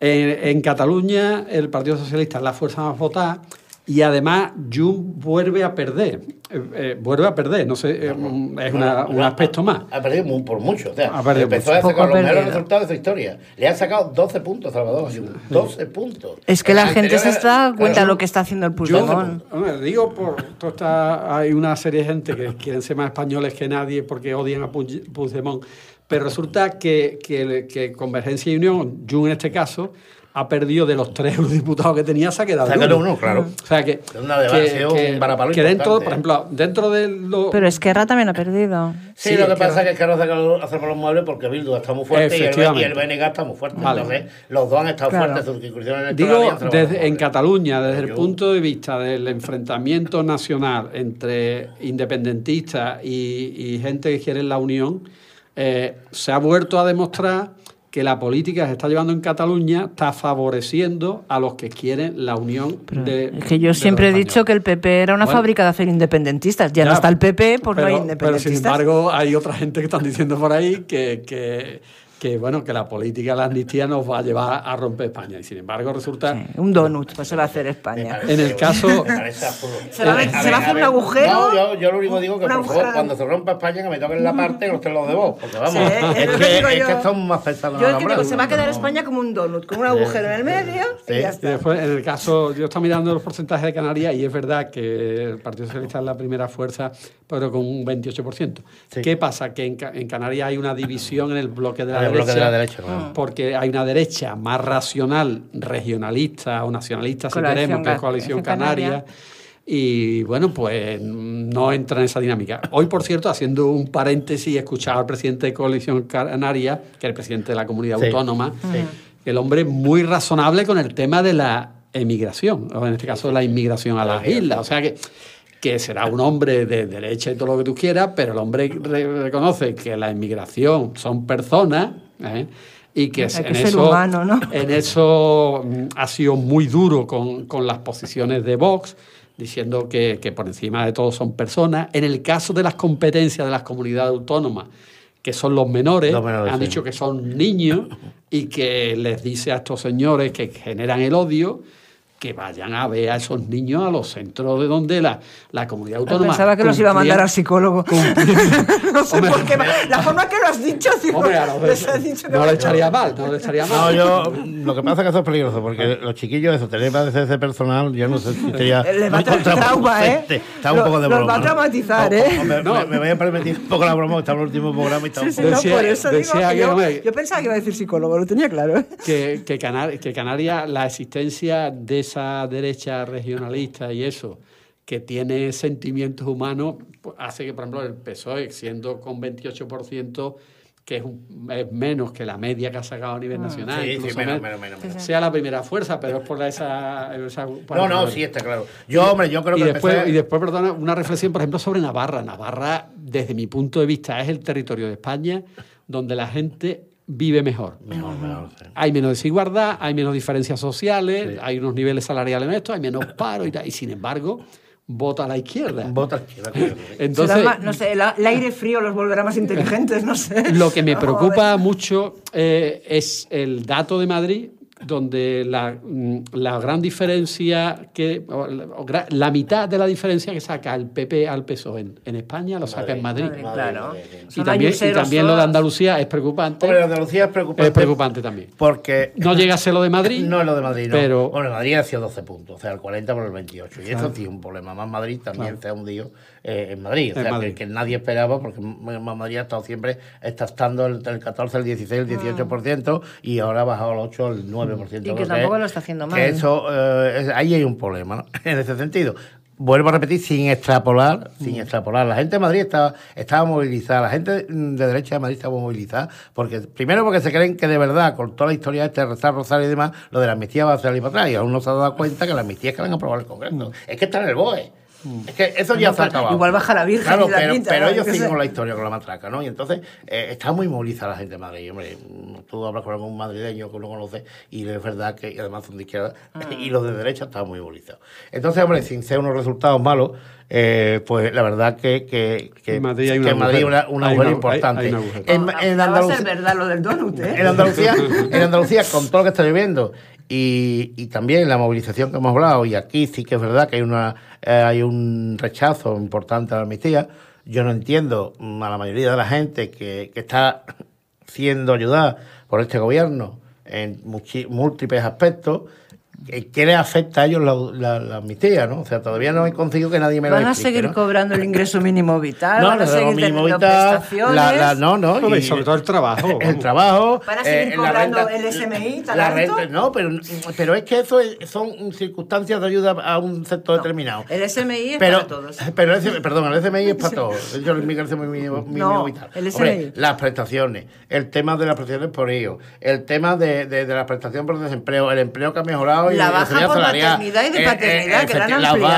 En, en, Cataluña, el Partido Socialista es la fuerza más votada y además, Jung vuelve a perder. Eh, eh, vuelve a perder, no sé, eh, es un aspecto más. Ha perdido por mucho. ha perdido empezó mucho. a sacar los mejores resultados de su historia. Le han sacado 12 puntos, Salvador. 12 puntos. Es que la gente se está dando cuenta de lo que está haciendo el Puigdemont. digo, por, hay una serie de gente que quieren ser más españoles que nadie porque odian a Puigdemont. Pero resulta que, que Convergencia y Unión, Jung en este caso, ha perdido de los tres diputados que tenía, se ha quedado. Se ha uno, claro. O sea que. Una que, que, un dentro, por ¿eh? ejemplo, dentro de los. Pero Esquerra también ha perdido. Sí, lo que pasa es que Esquerra ha sacado los muebles porque Bildu está muy fuerte y el, y BNG está muy fuerte. Entonces, los dos han estado fuertes. Circunscripciones Digo, en Cataluña, desde el punto de vista del enfrentamiento nacional entre independentistas y, gente que quiere la unión, eh, se ha vuelto a demostrar que la política que se está llevando en Cataluña está favoreciendo a los que quieren la unión de. Es que yo siempre he dicho que el PP era una fábrica de hacer independentistas. Ya, no está el PP, por pues no hay independentistas. Pero sin embargo, hay otra gente que están diciendo por ahí que, que que bueno que la política de la amnistía nos va a llevar a romper España y sin embargo resulta un donut pues se va a hacer España en el caso se, va, a, hacer un agujero yo, lo único digo que por favor cuando se rompa España que me toquen la mm. parte que los lo debo. porque vamos es, que, es que son más yo es que se va a quedar España como un donut con un agujero en el medio y ya está en el caso yo estaba mirando los porcentajes de Canarias y es verdad que el Partido Socialista es la primera fuerza pero con un 28% ¿qué pasa? que en, en Canarias hay una división en el bloque de la Ah. porque hay una derecha más racional, regionalista o nacionalista, si queremos, que es Coalición Canaria. Y bueno, pues no entra en esa dinámica. Hoy, por cierto, haciendo un paréntesis, he escuchado al presidente de Coalición Canaria, que es el presidente de la comunidad autónoma, el hombre muy razonable con el tema de la emigración, o en este caso la inmigración a las islas. O sea que que será un hombre de derecha y todo lo que tú quieras, pero el hombre reconoce que la inmigración son personas ¿eh? y que, en, eso, mm, ha sido muy duro con, las posiciones de Vox diciendo que, por encima de todo son personas. En el caso de las competencias de las comunidades autónomas, que son los menores, han dicho que son niños y que les dice a estos señores que generan el odio que vayan a ver a esos niños a los centros de donde la, la comunidad autónoma. Pensaba que los iba a mandar al psicólogo. no sé por qué. La forma que lo has dicho, si hombre, no, le echaría mal, no le echaría mal. No, yo, lo que pasa es que eso es peligroso, porque ah. los chiquillos, eso, tener de ese personal, yo no sé si sería. Le va a trauma, ¿eh? Está un poco de broma. ...nos va a traumatizar, ¿eh? Me, voy a permitir un poco la broma, está en el último programa y está un poco. no, por eso digo que yo, pensaba que iba a decir psicólogo, lo tenía claro. ¿eh? Que, que, Canarias, que Canarias, la existencia de esa derecha regionalista y eso, que tiene sentimientos humanos, pues, hace que, por ejemplo, el PSOE, siendo con 28%, que es, menos que la media que ha sacado a nivel ah. nacional, sea la primera fuerza, pero es por esa... no, no, sí, está claro. Yo, hombre, yo creo y que... Después, e- Y después, perdona, una reflexión, por ejemplo, sobre Navarra. Navarra, desde mi punto de vista, es el territorio de España donde la gente vive mejor. Hay menos desigualdad, hay menos diferencias sociales, hay unos niveles salariales en esto, hay menos paro y, tal. y sin embargo vota a la izquierda. Vota a la izquierda. Entonces, no sé, el aire frío los volverá más inteligentes, no sé. Lo que me preocupa mucho eh, es el dato de Madrid, donde la, mm, la, gran diferencia, que la mitad de la diferencia que saca el PP al PSOE en, España lo saca en Madrid. y, también, también, lo de Andalucía es preocupante. Andalucía es preocupante. también. Porque... No llega a ser lo de Madrid. No es lo de Madrid, no. Pero... Bueno, Madrid ha sido 12 puntos, o sea, el 40 por el 28. Y eso tiene un problema. Más Madrid también se ha hundido eh, en Madrid, o sea, Que, nadie esperaba, porque Madrid ha estado siempre estando entre el 14, el 16, el 18%, ah. y ahora ha bajado al 8, el 9%. Y que, tampoco lo está haciendo mal. eso, eh, ahí hay un problema, ¿no? en ese sentido vuelvo a repetir, sin extrapolar, sin mm. extrapolar. La gente de Madrid estaba, estaba movilizada, la gente de derecha de Madrid estaba movilizada, porque primero porque se creen que de verdad, con toda la historia de este rezar, Rosario y demás, lo de la amnistía va a salir para atrás, y aún no se ha dado cuenta que la amnistía es que van a aprobar el Congreso. Mm. Es que está en el BOE. Mm. Es que eso ya se Igual baja la Virgen. Claro, pero, ellos siguen la historia, con la matraca, ¿no? Y entonces eh, está muy movilizada la gente de Madrid. Hombre, mm, tú hablas con algún madrileño que uno conoce y es verdad que además son de izquierda ah. y los de derecha están muy movilizados. Entonces, hombre, sin ser unos resultados malos, eh, pues la verdad que, que, en Madrid hay una, importante. en, en, Andalucía, verdad lo del donut, en, Andalucía, en con todo lo que está viviendo, y, y también la movilización que hemos hablado, y aquí sí que es verdad que hay, una, eh, hay un rechazo importante a la amnistía. Yo no entiendo mm, a la mayoría de la gente que, que está siendo ayudada por este gobierno en múltiples aspectos ¿Qué les afecta a ellos la, la, amnistía? ¿no? O sea, todavía no he conseguido que nadie me lo explique. Van a seguir cobrando el ingreso mínimo vital, van a seguir mínimo vital, prestaciones. no, no. Y, sobre todo el trabajo. El trabajo. Van a seguir eh, cobrando el SMI, la renta, No, pero, pero es que eso son circunstancias de ayuda a un sector determinado. El SMI es para todos. Pero perdón, el SMI es para todos. Yo el SMI mínimo, mínimo vital. Hombre, las prestaciones, el tema de las prestaciones por ellos, el tema de, de, de la prestación por desempleo, el empleo que ha mejorado la baja por maternidad y de eh, paternidad, eh, que la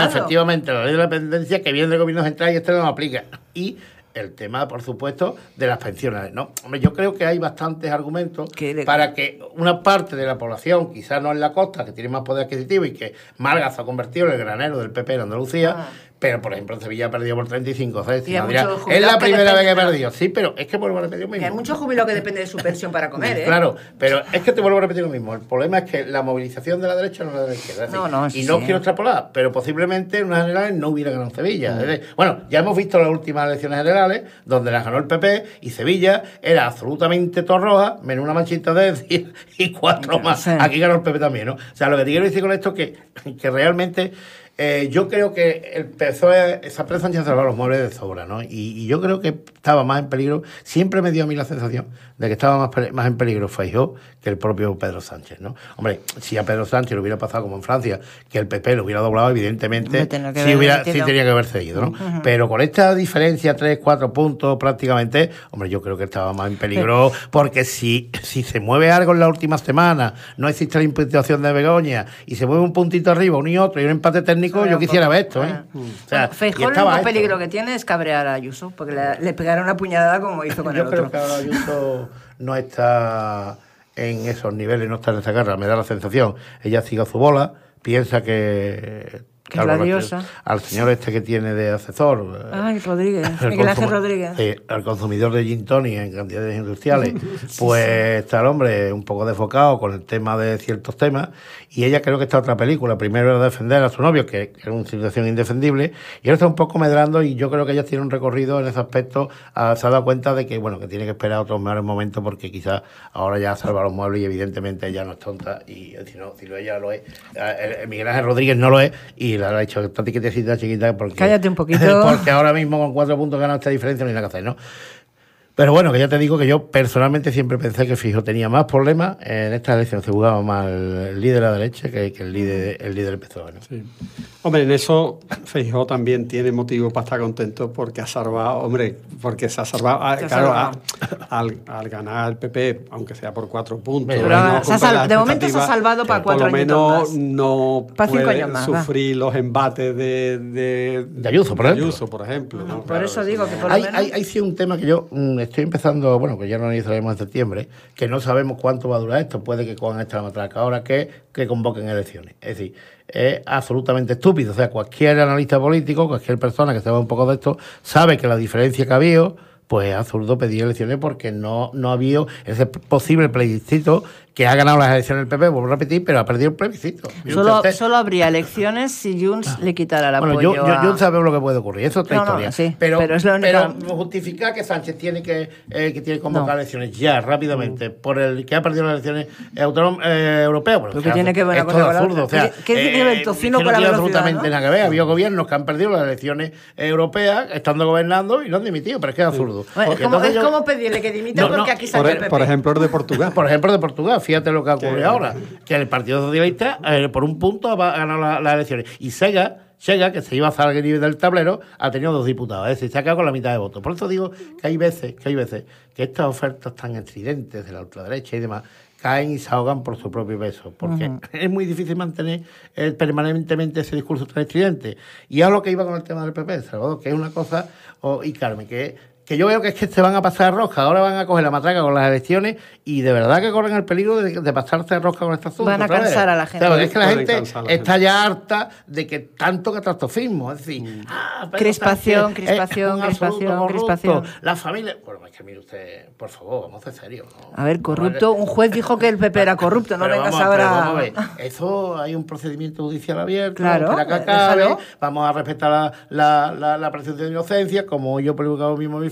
han efectivamente, la ley de la dependencia que viene del gobierno central y este no lo aplica. Y el tema, por supuesto, de las pensiones. ¿no? yo creo que hay bastantes argumentos para que una parte de la población, quizás no en la costa, que tiene más poder adquisitivo y que Málaga se ha convertido en el granero del PP en Andalucía, ah. Pero, por ejemplo, Sevilla ha perdido por 35 Es la primera vez que he perdido. Sí, pero es que vuelvo a repetir lo mismo. hay muchos jubilados que dependen de su pensión para comer, ¿eh? Claro, pero es que te vuelvo a repetir lo mismo. El problema es que la movilización de la derecha no es la de la izquierda. y no quiero ¿eh? extrapolar, pero posiblemente en unas generales no hubiera ganado Sevilla. Mm. bueno, ya hemos visto las últimas elecciones generales donde las ganó el PP y Sevilla era absolutamente torroja, menos una manchita de decir y cuatro más. Aquí ganó el PP también, ¿no? O sea, lo que te quiero decir con esto es que, que realmente eh, yo creo que el PSOE, esa presa Sánchez los muebles de sobra, ¿no? Y, yo creo que estaba más en peligro, siempre me dio a mí la sensación de que estaba más, más en peligro Faijo que el propio Pedro Sánchez, ¿no? Hombre, si a Pedro Sánchez le hubiera pasado como en Francia, que el PP lo hubiera doblado, evidentemente sí, tenía que haber seguido, ¿no? Pero con esta diferencia, tres, cuatro puntos prácticamente, hombre, yo creo que estaba más en peligro, porque si, si se mueve algo en la última semana, no existe la imputación de Begoña, y se mueve un puntito arriba, un y otro, y un empate técnico, yo quisiera ver esto. ¿eh? Mm. O sea, el peligro que tiene es cabrear a Ayuso, porque le, pegará pegaron una puñalada como hizo con el otro. Yo Ayuso no está en esos niveles, no está en esa guerra, me da la sensación. Ella sigue su bola, piensa que que Al señor este que tiene de asesor. Eh, Ay, Rodríguez, Miguel Ángel Rodríguez. Sí, eh, al consumidor de gin tonic en cantidades industriales. pues está el hombre un poco desfocado con el tema de ciertos temas. Y ella creo que está otra película. Primero era defender a su novio, que es una situación indefendible. Y ahora está un poco medrando. Y yo creo que ella tiene un recorrido en ese aspecto. Ah, se ha dado cuenta de que, bueno, que tiene que esperar otros mejores momentos porque quizás ahora ya ha los muebles. Y evidentemente ella no es tonta. Y si no, si lo ella lo es. Ah, Miguel Ángel Rodríguez no lo es. Y ha hecho. chiquita, porque. Cállate un poquito. porque ahora mismo con cuatro puntos esta diferencia no hay nada que hacer, ¿no? Pero bueno, que ya te digo que yo personalmente siempre pensé que Fijo tenía más problemas en esta elección. Se jugaba más el líder de la derecha que, el líder el líder del e, Hombre, en eso Fijo también tiene motivo para estar contento porque ha salvado, hombre, porque se ha salvado, ah, claro, al, ganar el PP, aunque sea por cuatro puntos. ¿eh? de momento se ha salvado para eh, cuatro puntos. Por lo menos no puede sufrir los embates de, de, Ayuso, por ejemplo. Ah, por eso digo que por lo menos... hay sí un tema que yo mm, estoy empezando, bueno, que ya no analizaremos en septiembre, que no sabemos cuánto va a durar esto, puede que cojan esta matraca ahora que, que convoquen elecciones. Es decir, es absolutamente estúpido. O sea, cualquier analista político, cualquier persona que sepa un poco de esto, sabe que la diferencia que ha habido pues es absurdo pedir elecciones porque no, no ha habido ese posible plebiscito que ha ganado las elecciones del PP, vuelvo a repetir, pero ha perdido el plebiscito. Solo, habría elecciones si Junts le quitara el apoyo. Bueno, Junts sabemos lo que puede ocurrir, eso es otra historia. pero, justifica que Sánchez tiene que, eh, que tiene que convocar elecciones ya, rápidamente, por el que ha perdido las elecciones eh, eh, europeas. Bueno, que tiene que ver es todo absurdo. O sea, ¿Qué, tiene eh, tocino para tiene absolutamente nada que ver. Había gobiernos que han perdido las elecciones europeas estando gobernando y no han dimitido, pero es que es absurdo. es, como, pedirle que dimita porque aquí sale por, el PP. E- por ejemplo, el de Portugal. por ejemplo, de Portugal fíjate lo que ocurre ahora, que el Partido Socialista eh, por un punto va a ganar las elecciones. Y Sega, Sega, que se iba a salir del tablero, ha tenido dos diputados, es decir, se ha quedado con la mitad de votos. Por eso digo que hay veces, que hay veces, que estas ofertas tan estridentes de la ultraderecha y demás caen y se ahogan por su propio peso, porque es muy difícil mantener eh, permanentemente ese discurso tan estridente. Y a lo que iba con el tema del PP, Salvador, que es una cosa, oh, y Carmen, que que yo veo que es que se van a pasar rosca, ahora van a coger la matraca con las elecciones y de verdad que corren el peligro de, de pasarse rosca con esta asunto. Van a cansar a la gente. Claro, es que la gente está ya harta de que tanto catastrofismo, es decir, mm. ah, crispación, crispación, crispación, crispación. La familia, bueno, es que mire usted, por favor, vamos a serio. serios. A ver, corrupto, un juez dijo que el PP era corrupto, no vengas ahora. eso hay un procedimiento judicial abierto, claro, que eh, acabe, vamos a respetar la, presunción de inocencia, como yo he publicado mismo mi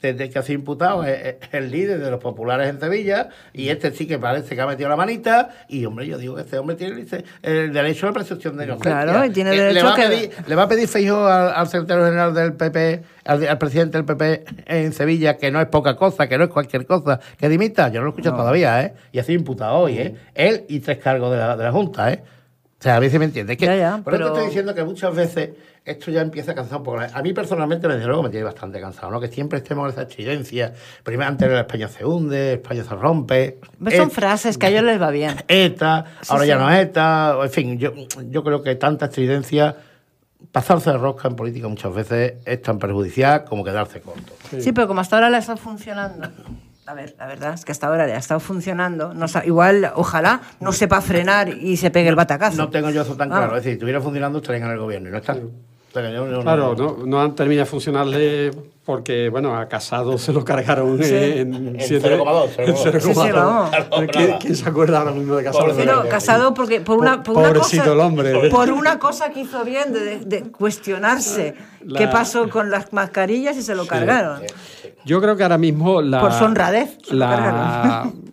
desde que ha sido imputado el líder de los populares en Sevilla y mm. este sí que parece que ha metido la manita y hombre yo digo que este hombre tiene el derecho a la presunción de inocencia. Claro, tiene eh, derecho le va a pedir, que... al, secretario general del PP, al, presidente del PP en Sevilla que no es poca cosa, que no es cualquier cosa, que dimita, yo no lo escucho todavía, ¿eh? Y ha sido imputado hoy, ¿eh? mm. Él y tres cargos de la, de la Junta, ¿eh? O sea, a veces me entiendes. Que, pero... eso te estoy diciendo que muchas veces esto ya empieza a cansar un poco. A mí personalmente, desde luego, me tiene bastante cansado, ¿no? Que siempre estemos en esa exigencia. Primero, antes la España se hunde, España se rompe. Pues son frases que a ellos les va bien. ETA, ahora ya no ETA. En fin, yo, yo creo que tanta exigencia pasarse de rosca en política muchas veces es tan perjudicial como quedarse corto. Sí, pero como hasta ahora la está funcionando a ver, la verdad es que hasta ahora le ha estado funcionando. No, igual, ojalá no sepa frenar y se pegue el batacazo. No tengo yo eso tan claro. Ah. Es decir, si estuviera funcionando, estarían en el gobierno y no está. Claro, no, no han terminado de funcionarle porque, bueno, a Casado se lo cargaron en 0,2. Sí, sí, ¿Quién, ¿Quién se acuerda ahora mismo de Casado? Pero, Casado, porque por una, por una cosa, Por una cosa que hizo bien de, cuestionarse qué pasó con las mascarillas y se lo cargaron. Yo creo que ahora mismo la... Por su honradez.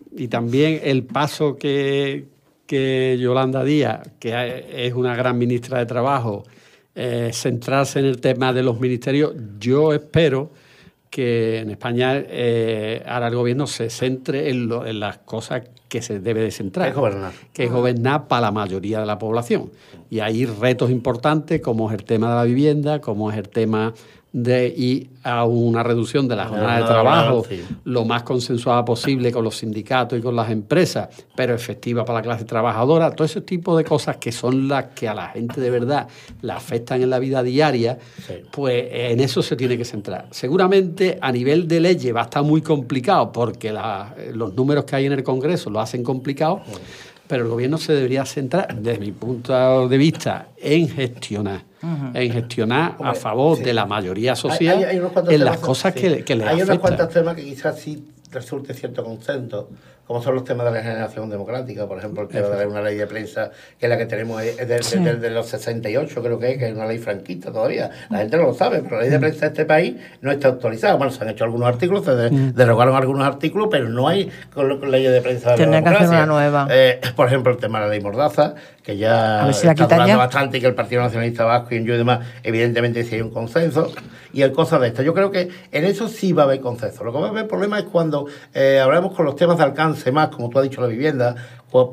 y también el paso que, Yolanda Díaz, que es una gran ministra de Trabajo, eh, centrarse en el tema de los ministerios, yo espero que en España eh, ahora el gobierno se centre en, las cosas que se debe de centrar. gobernar. Que es gobernar para la mayoría de la población. Y hay retos importantes como es el tema de la vivienda, como es el tema de ir a una reducción de la ah, jornada de trabajo lo más consensuada posible con los sindicatos y con las empresas, pero efectiva para la clase trabajadora, todo ese tipo de cosas que son las que a la gente de verdad la afectan en la vida diaria, pues en eso se tiene que centrar. Seguramente a nivel de ley va a estar muy complicado porque los números que hay en el Congreso lo hacen complicado. pero el gobierno se debería centrar, desde mi punto de vista, en gestionar en gestionar a favor de la mayoría social en las cosas que, que, que, Hay unos cuantos temas que quizás sí resulte cierto consenso, como son los temas de la generación democrática, por ejemplo, el tema de una ley de prensa que es la que tenemos desde eh, de, los 68, creo que es, que es una ley franquista todavía. La gente no lo sabe, pero la ley de mm. prensa de este país no está actualizada. Bueno, se han hecho algunos artículos, se mm. derogaron algunos artículos, pero no hay con ley de prensa de la democracia. una nueva. Eh, por ejemplo, el tema de la ley Mordaza, que ya está bastante y que el Partido Nacionalista Vasco y yo y demás, evidentemente, si hay un consenso. Y el cosa de esto Yo creo que en eso sí va a haber consenso. Lo que va a haber problema es cuando eh, hablamos con los temas de alcance más, como tú has dicho, la vivienda,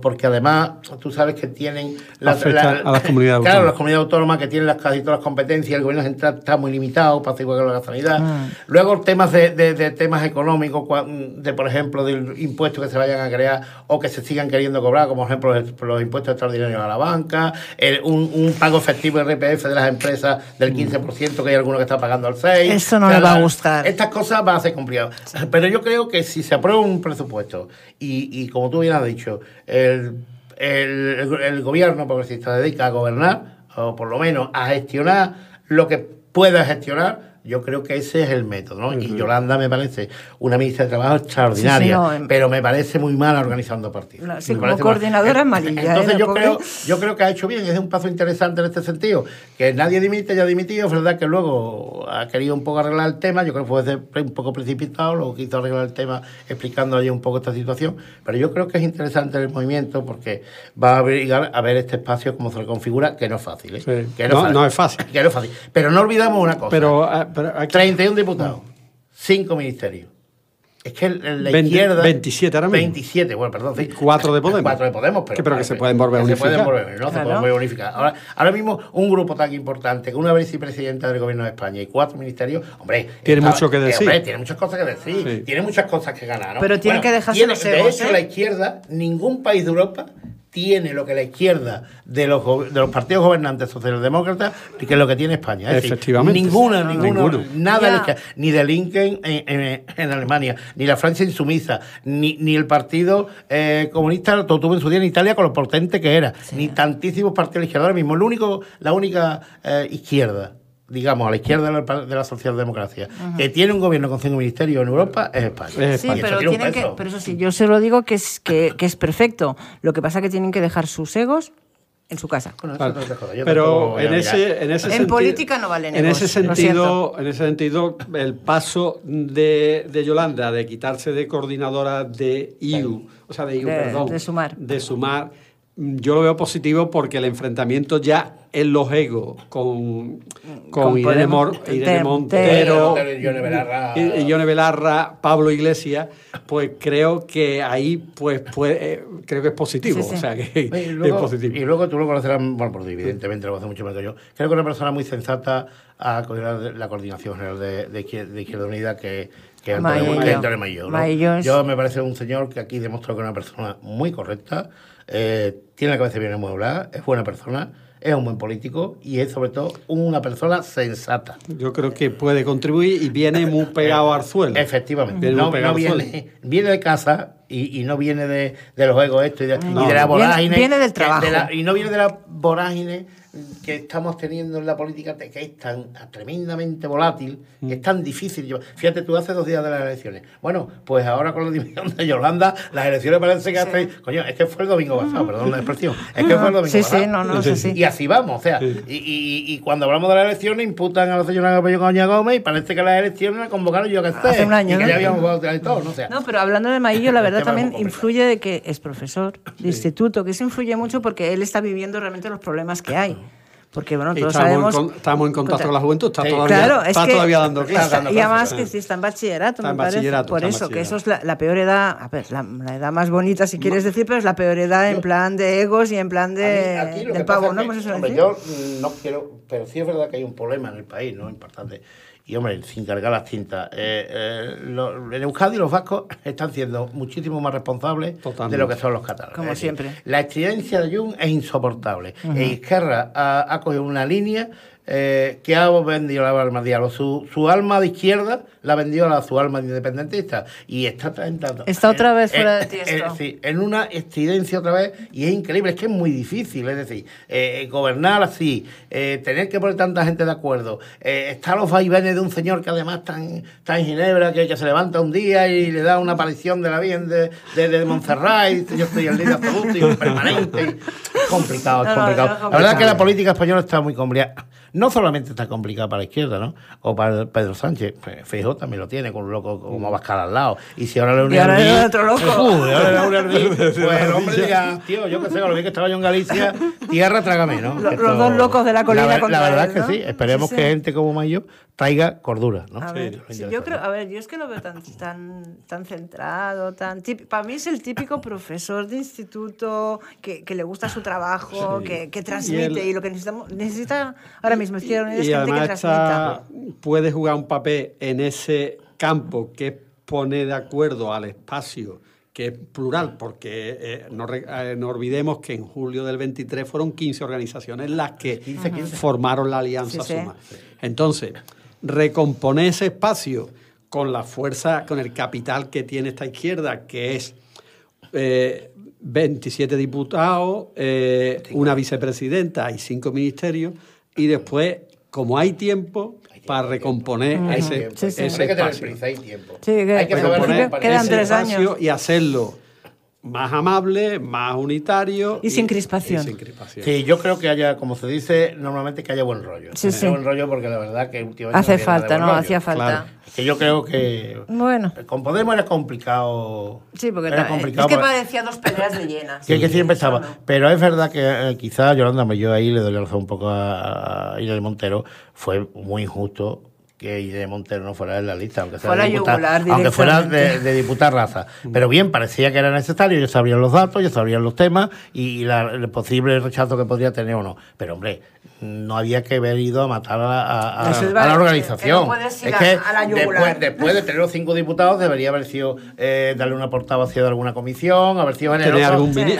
porque además tú sabes que tienen las, la, a las comunidades claro, autónomas. las comunidades autónomas que tienen las, casi todas las competencias, el gobierno central está muy limitado, para igual que la sanidad. Ah. Luego temas de, temas económicos, de por ejemplo, del impuesto que se vayan a crear o que se sigan queriendo cobrar, como por ejemplo los, impuestos extraordinarios a la banca, un, pago efectivo RPF de las empresas del 15%, mm. que hay alguno que está pagando al 6%. Eso no le va a gustar. Estas cosas van a ser complicadas. Pero yo creo que si se aprueba un presupuesto y, y como tú bien has dicho, el, el, porque si se dedica a gobernar, o por lo menos a gestionar lo que pueda gestionar yo creo que ese es el método, ¿no? Y Yolanda me parece una ministra de Trabajo extraordinaria, pero me parece muy mala organizando partidos. sí, como coordinadora ¿eh? Entonces yo, creo, yo creo que ha hecho bien, es un paso interesante en este sentido. Que nadie dimite, ya dimitido, es verdad que luego ha querido un poco arreglar el tema, yo creo que fue un poco precipitado, luego quiso arreglar el tema explicando allí un poco esta situación, pero yo creo que es interesante el movimiento porque va a a ver este espacio como se reconfigura, configura, que no es ¿eh? fácil. no, es fácil. Que no es fácil. Pero no olvidamos una cosa. Pero, eh, 31 diputados, 5 ministerios. Es que la izquierda. 27 ahora mismo. 27, bueno, perdón. 4 de Podemos. cuatro de Podemos, pero. que se pueden volver a unificar. Se volver, no se pueden unificar. Ahora, ahora mismo, un grupo tan importante, con una vicepresidenta del gobierno de España y cuatro ministerios, hombre. Tiene mucho que eh, decir. tiene muchas cosas que decir, tiene muchas cosas que ganar. Pero tiene que dejarse De hecho, la izquierda, ningún país de Europa tiene lo que la izquierda de los, de los partidos gobernantes socialdemócratas, que es lo que tiene España. Efectivamente. ninguna, ninguna nada ni de Lincoln en, Alemania, ni la Francia insumisa, ni, ni el Partido eh, Comunista lo tuvo en su día en Italia con lo potente que era, ni tantísimos partidos de la izquierda. Ahora mismo, el único, la única eh, izquierda digamos, a la izquierda de la, socialdemocracia, que tiene un gobierno con cinco ministerios en Europa, es España. Sí, pero, tienen que, pero eso sí, yo se lo digo que es, que, es perfecto. Lo que pasa es que tienen que dejar sus egos en su casa. Pero en ese, en ese, política no valen en ese sentido, en ese sentido, el paso de, Yolanda de quitarse de coordinadora de IU, o sea, de IU, perdón, de sumar, de sumar yo lo veo positivo porque el enfrentamiento ya en los egos con, con, Irene, Mor, Irene, Montero, y Belarra, Pablo Iglesias, pues creo que ahí pues, pues eh, creo que es positivo. O sea, que y luego, es positivo. Y luego tú lo conocerás, bueno, pues, evidentemente lo hace mucho más que yo. Creo que una persona muy sensata a la coordinación general de, Izquierda Unida que que Antonio Mayor. Yo me parece un señor que aquí demuestra que es una persona muy correcta, eh, tiene la cabeza bien amueblada, es buena persona, es un buen político y es sobre todo una persona sensata. Yo creo que puede contribuir y viene muy pegado al suelo. Efectivamente, viene no viene, de casa y, no viene de, los juegos esto y de, no, la vorágine. Viene, del trabajo. y no viene de la vorágine que estamos teniendo en la política, que es tan tremendamente volátil, que mm. es tan difícil. fíjate, tú hace dos días de las elecciones. Bueno, pues ahora con la dimisión de Yolanda, las elecciones parece que sí. Coño, es que fue el domingo pasado, mm. perdón la expresión. Es que fue el mm. domingo pasado. Sí, no, no, sí, Y así vamos, o sea, y, y, y, cuando hablamos de las elecciones, imputan a la señora Gómez y parece que las elecciones las convocaron yo que sé. Hace un año. que ¿no? ya habíamos ¿no? no, pero hablando de Maillo, la verdad también influye de que es profesor de instituto, que eso influye mucho porque él está viviendo realmente los problemas que hay. Porque, bueno, todos sabemos... estamos en contacto con la juventud, está, todavía, dando clases. y además que si está en bachillerato, por eso, que eso es la, peor edad, a ver, la, edad más bonita, si quieres decir, pero es la peor edad en plan de egos y en plan de, pago, ¿no? Es pues yo no quiero... Pero sí es verdad que hay un problema en el país, ¿no? Importante y hombre, sin cargar las cintas Eh, eh, en los vascos están siendo muchísimo más responsables de lo que son los catalanes. Como siempre. la exigencia de Jung es insoportable. ...y e ha cogido una línea eh, que ha vendido la alma diablo. Su, su, alma de izquierda la vendió a su alma de independentista. Y está tentando. Está otra vez eh, fuera de eh, eh, en una excidencia otra vez. Y es increíble, es que es muy difícil. Es decir, gobernar así, tener que poner tanta gente de acuerdo. está los vaivenes de un señor que además está en, Ginebra, que, se levanta un día y le da una aparición de la bien de, Montserrat. Y yo estoy el líder absoluto y permanente. Complicado, es complicado. la verdad es que la política española está muy complicada no solamente está complicado para la izquierda, ¿no? O para Pedro Sánchez, Fijo, también lo tiene, con un loco como Abascal al lado. Y si ahora le ahora es otro loco. ahora le un pues el hombre tío, yo que sé, lo vi que estaba yo en Galicia, tierra trágame, ¿no? Los, dos locos de la colina con La verdad es que sí, esperemos que gente como Mayo traiga cordura, ¿no? A ver, yo creo, a ver, yo es que lo veo tan, tan, tan centrado, tan Para mí es el típico profesor de instituto que, le gusta su trabajo, que, transmite y, lo que necesitamos, necesita ahora mismo es, que la Unión gente que transmita. puede jugar un papel en ese campo que pone de acuerdo al espacio que es plural, porque eh, eh, no, olvidemos que en julio del 23 fueron 15 organizaciones las que formaron la Alianza Suma. Entonces, recomponer ese espacio con la fuerza, con el capital que tiene esta izquierda, que es 27 eh, diputados, eh, una vicepresidenta y cinco ministerios, y después, como hay tiempo, para recomponer ese, espacio. Hay que recomponer, quedan espacio años. y hacerlo más amable, más unitario. Y, sin crispación. Y Sí, yo creo que haya, como se dice, normalmente que haya buen rollo. Sí, sí. buen rollo porque la verdad que últimamente... Hace falta, ¿no? Hacía falta. Es que yo creo que... Bueno. Con Podemos era complicado. Sí, porque es que parecía dos peleas de llenas. sí, que siempre estaba. Pero es verdad que eh, quizá quizás Yolanda, yo ahí le doy la razón un poco a, a Montero, fue muy injusto que Irene Montero no fuera de la lista, aunque, fuera, de diputar, raza. Pero bien, parecía que era necesario, ...yo sabían los datos, yo sabían los temas y, el posible rechazo que podría tener o no. Pero hombre, no había que haber ido a matar a, a, pues la organización. es que después, de tener los cinco diputados debería haber sido eh, darle una portada... de alguna comisión, haber sido generoso.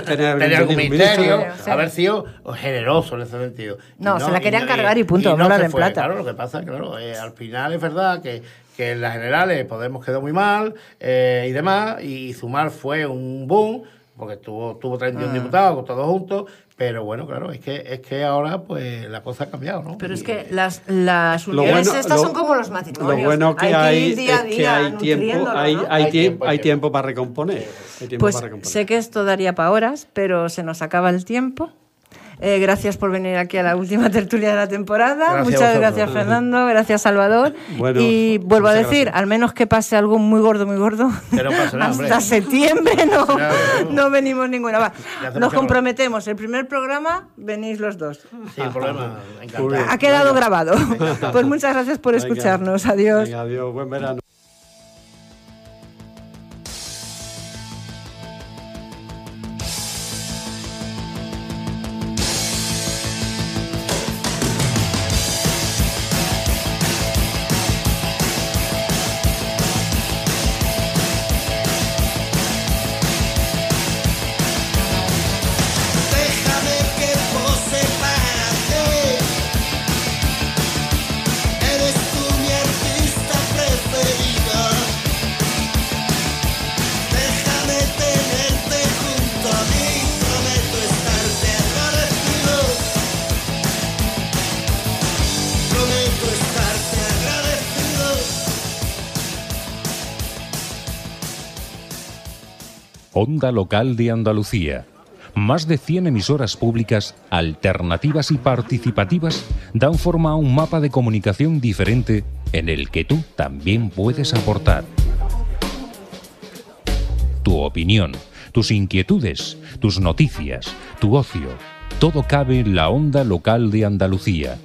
Tener algún, ministerio, haber sido generoso en ese sentido. No, se la querían cargar y punto, y no se en plata. Claro, lo que pasa, claro, eh, al final es verdad que que en las generales Podemos quedó muy mal eh, y demás, y Zumar fue un boom, porque tuvo, tuvo 31 ah. diputados diputados, todos juntos, pero bueno, claro, es que, es que ahora pues la cosa ha cambiado, ¿no? Pero es que las, las uniones estas son como los matrimonios. Lo bueno que hay, que hay, que hay tiempo, hay, hay, tiempo, para recomponer. Pues para recomponer. sé que esto daría para horas, pero se nos acaba el tiempo. Eh, gracias por venir aquí a la última tertulia de la temporada. muchas gracias, Fernando. Gracias, Salvador. y pues vuelvo a decir, al menos que pase algo muy gordo, muy gordo. Hasta septiembre no, no venimos ninguna. nos comprometemos. El primer programa venís los dos. problema. Ha quedado grabado. Pues muchas gracias por escucharnos. Adiós. adiós. Buen verano. local de Andalucía. Más de 100 emisoras públicas, alternativas y participativas dan forma a un mapa de comunicación diferente en el que tú también puedes aportar. Tu opinión, tus inquietudes, tus noticias, tu ocio, todo cabe en la onda local de Andalucía.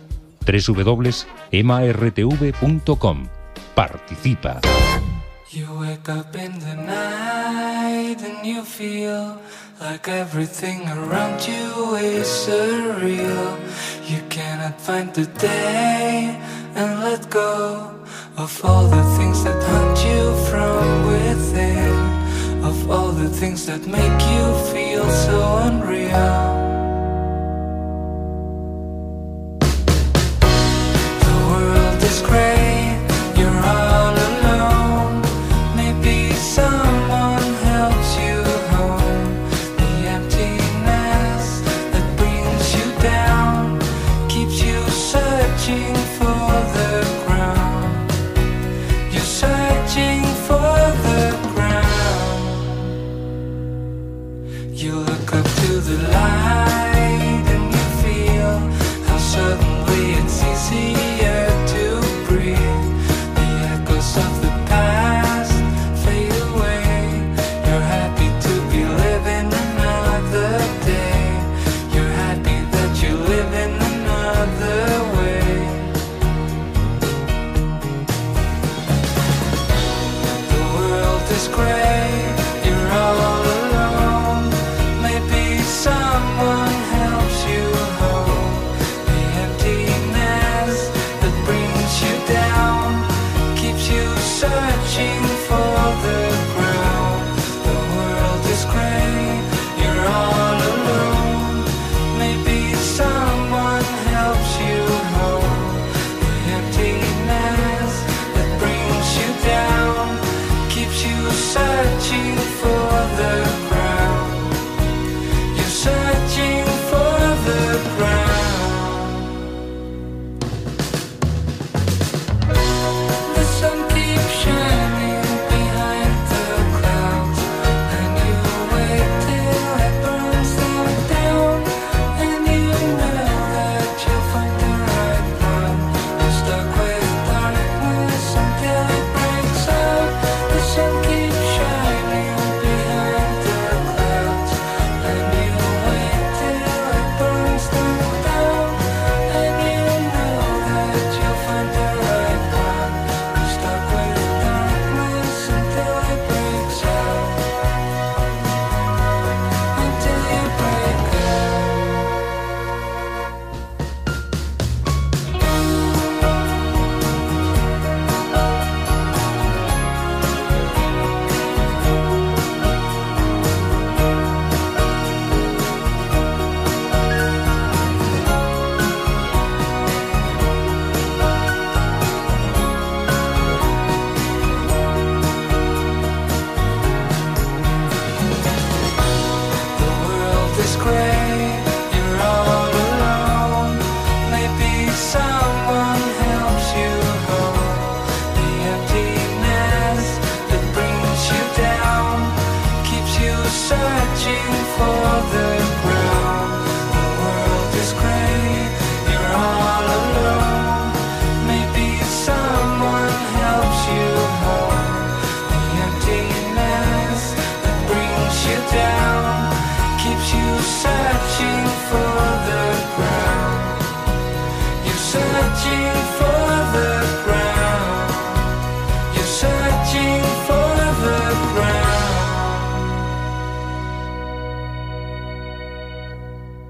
www.emartv.com. Participa. You wake up in the night and you feel like everything around you is surreal. You cannot find the day and let go of all the things that haunt you from within, of all the things that make you feel so unreal.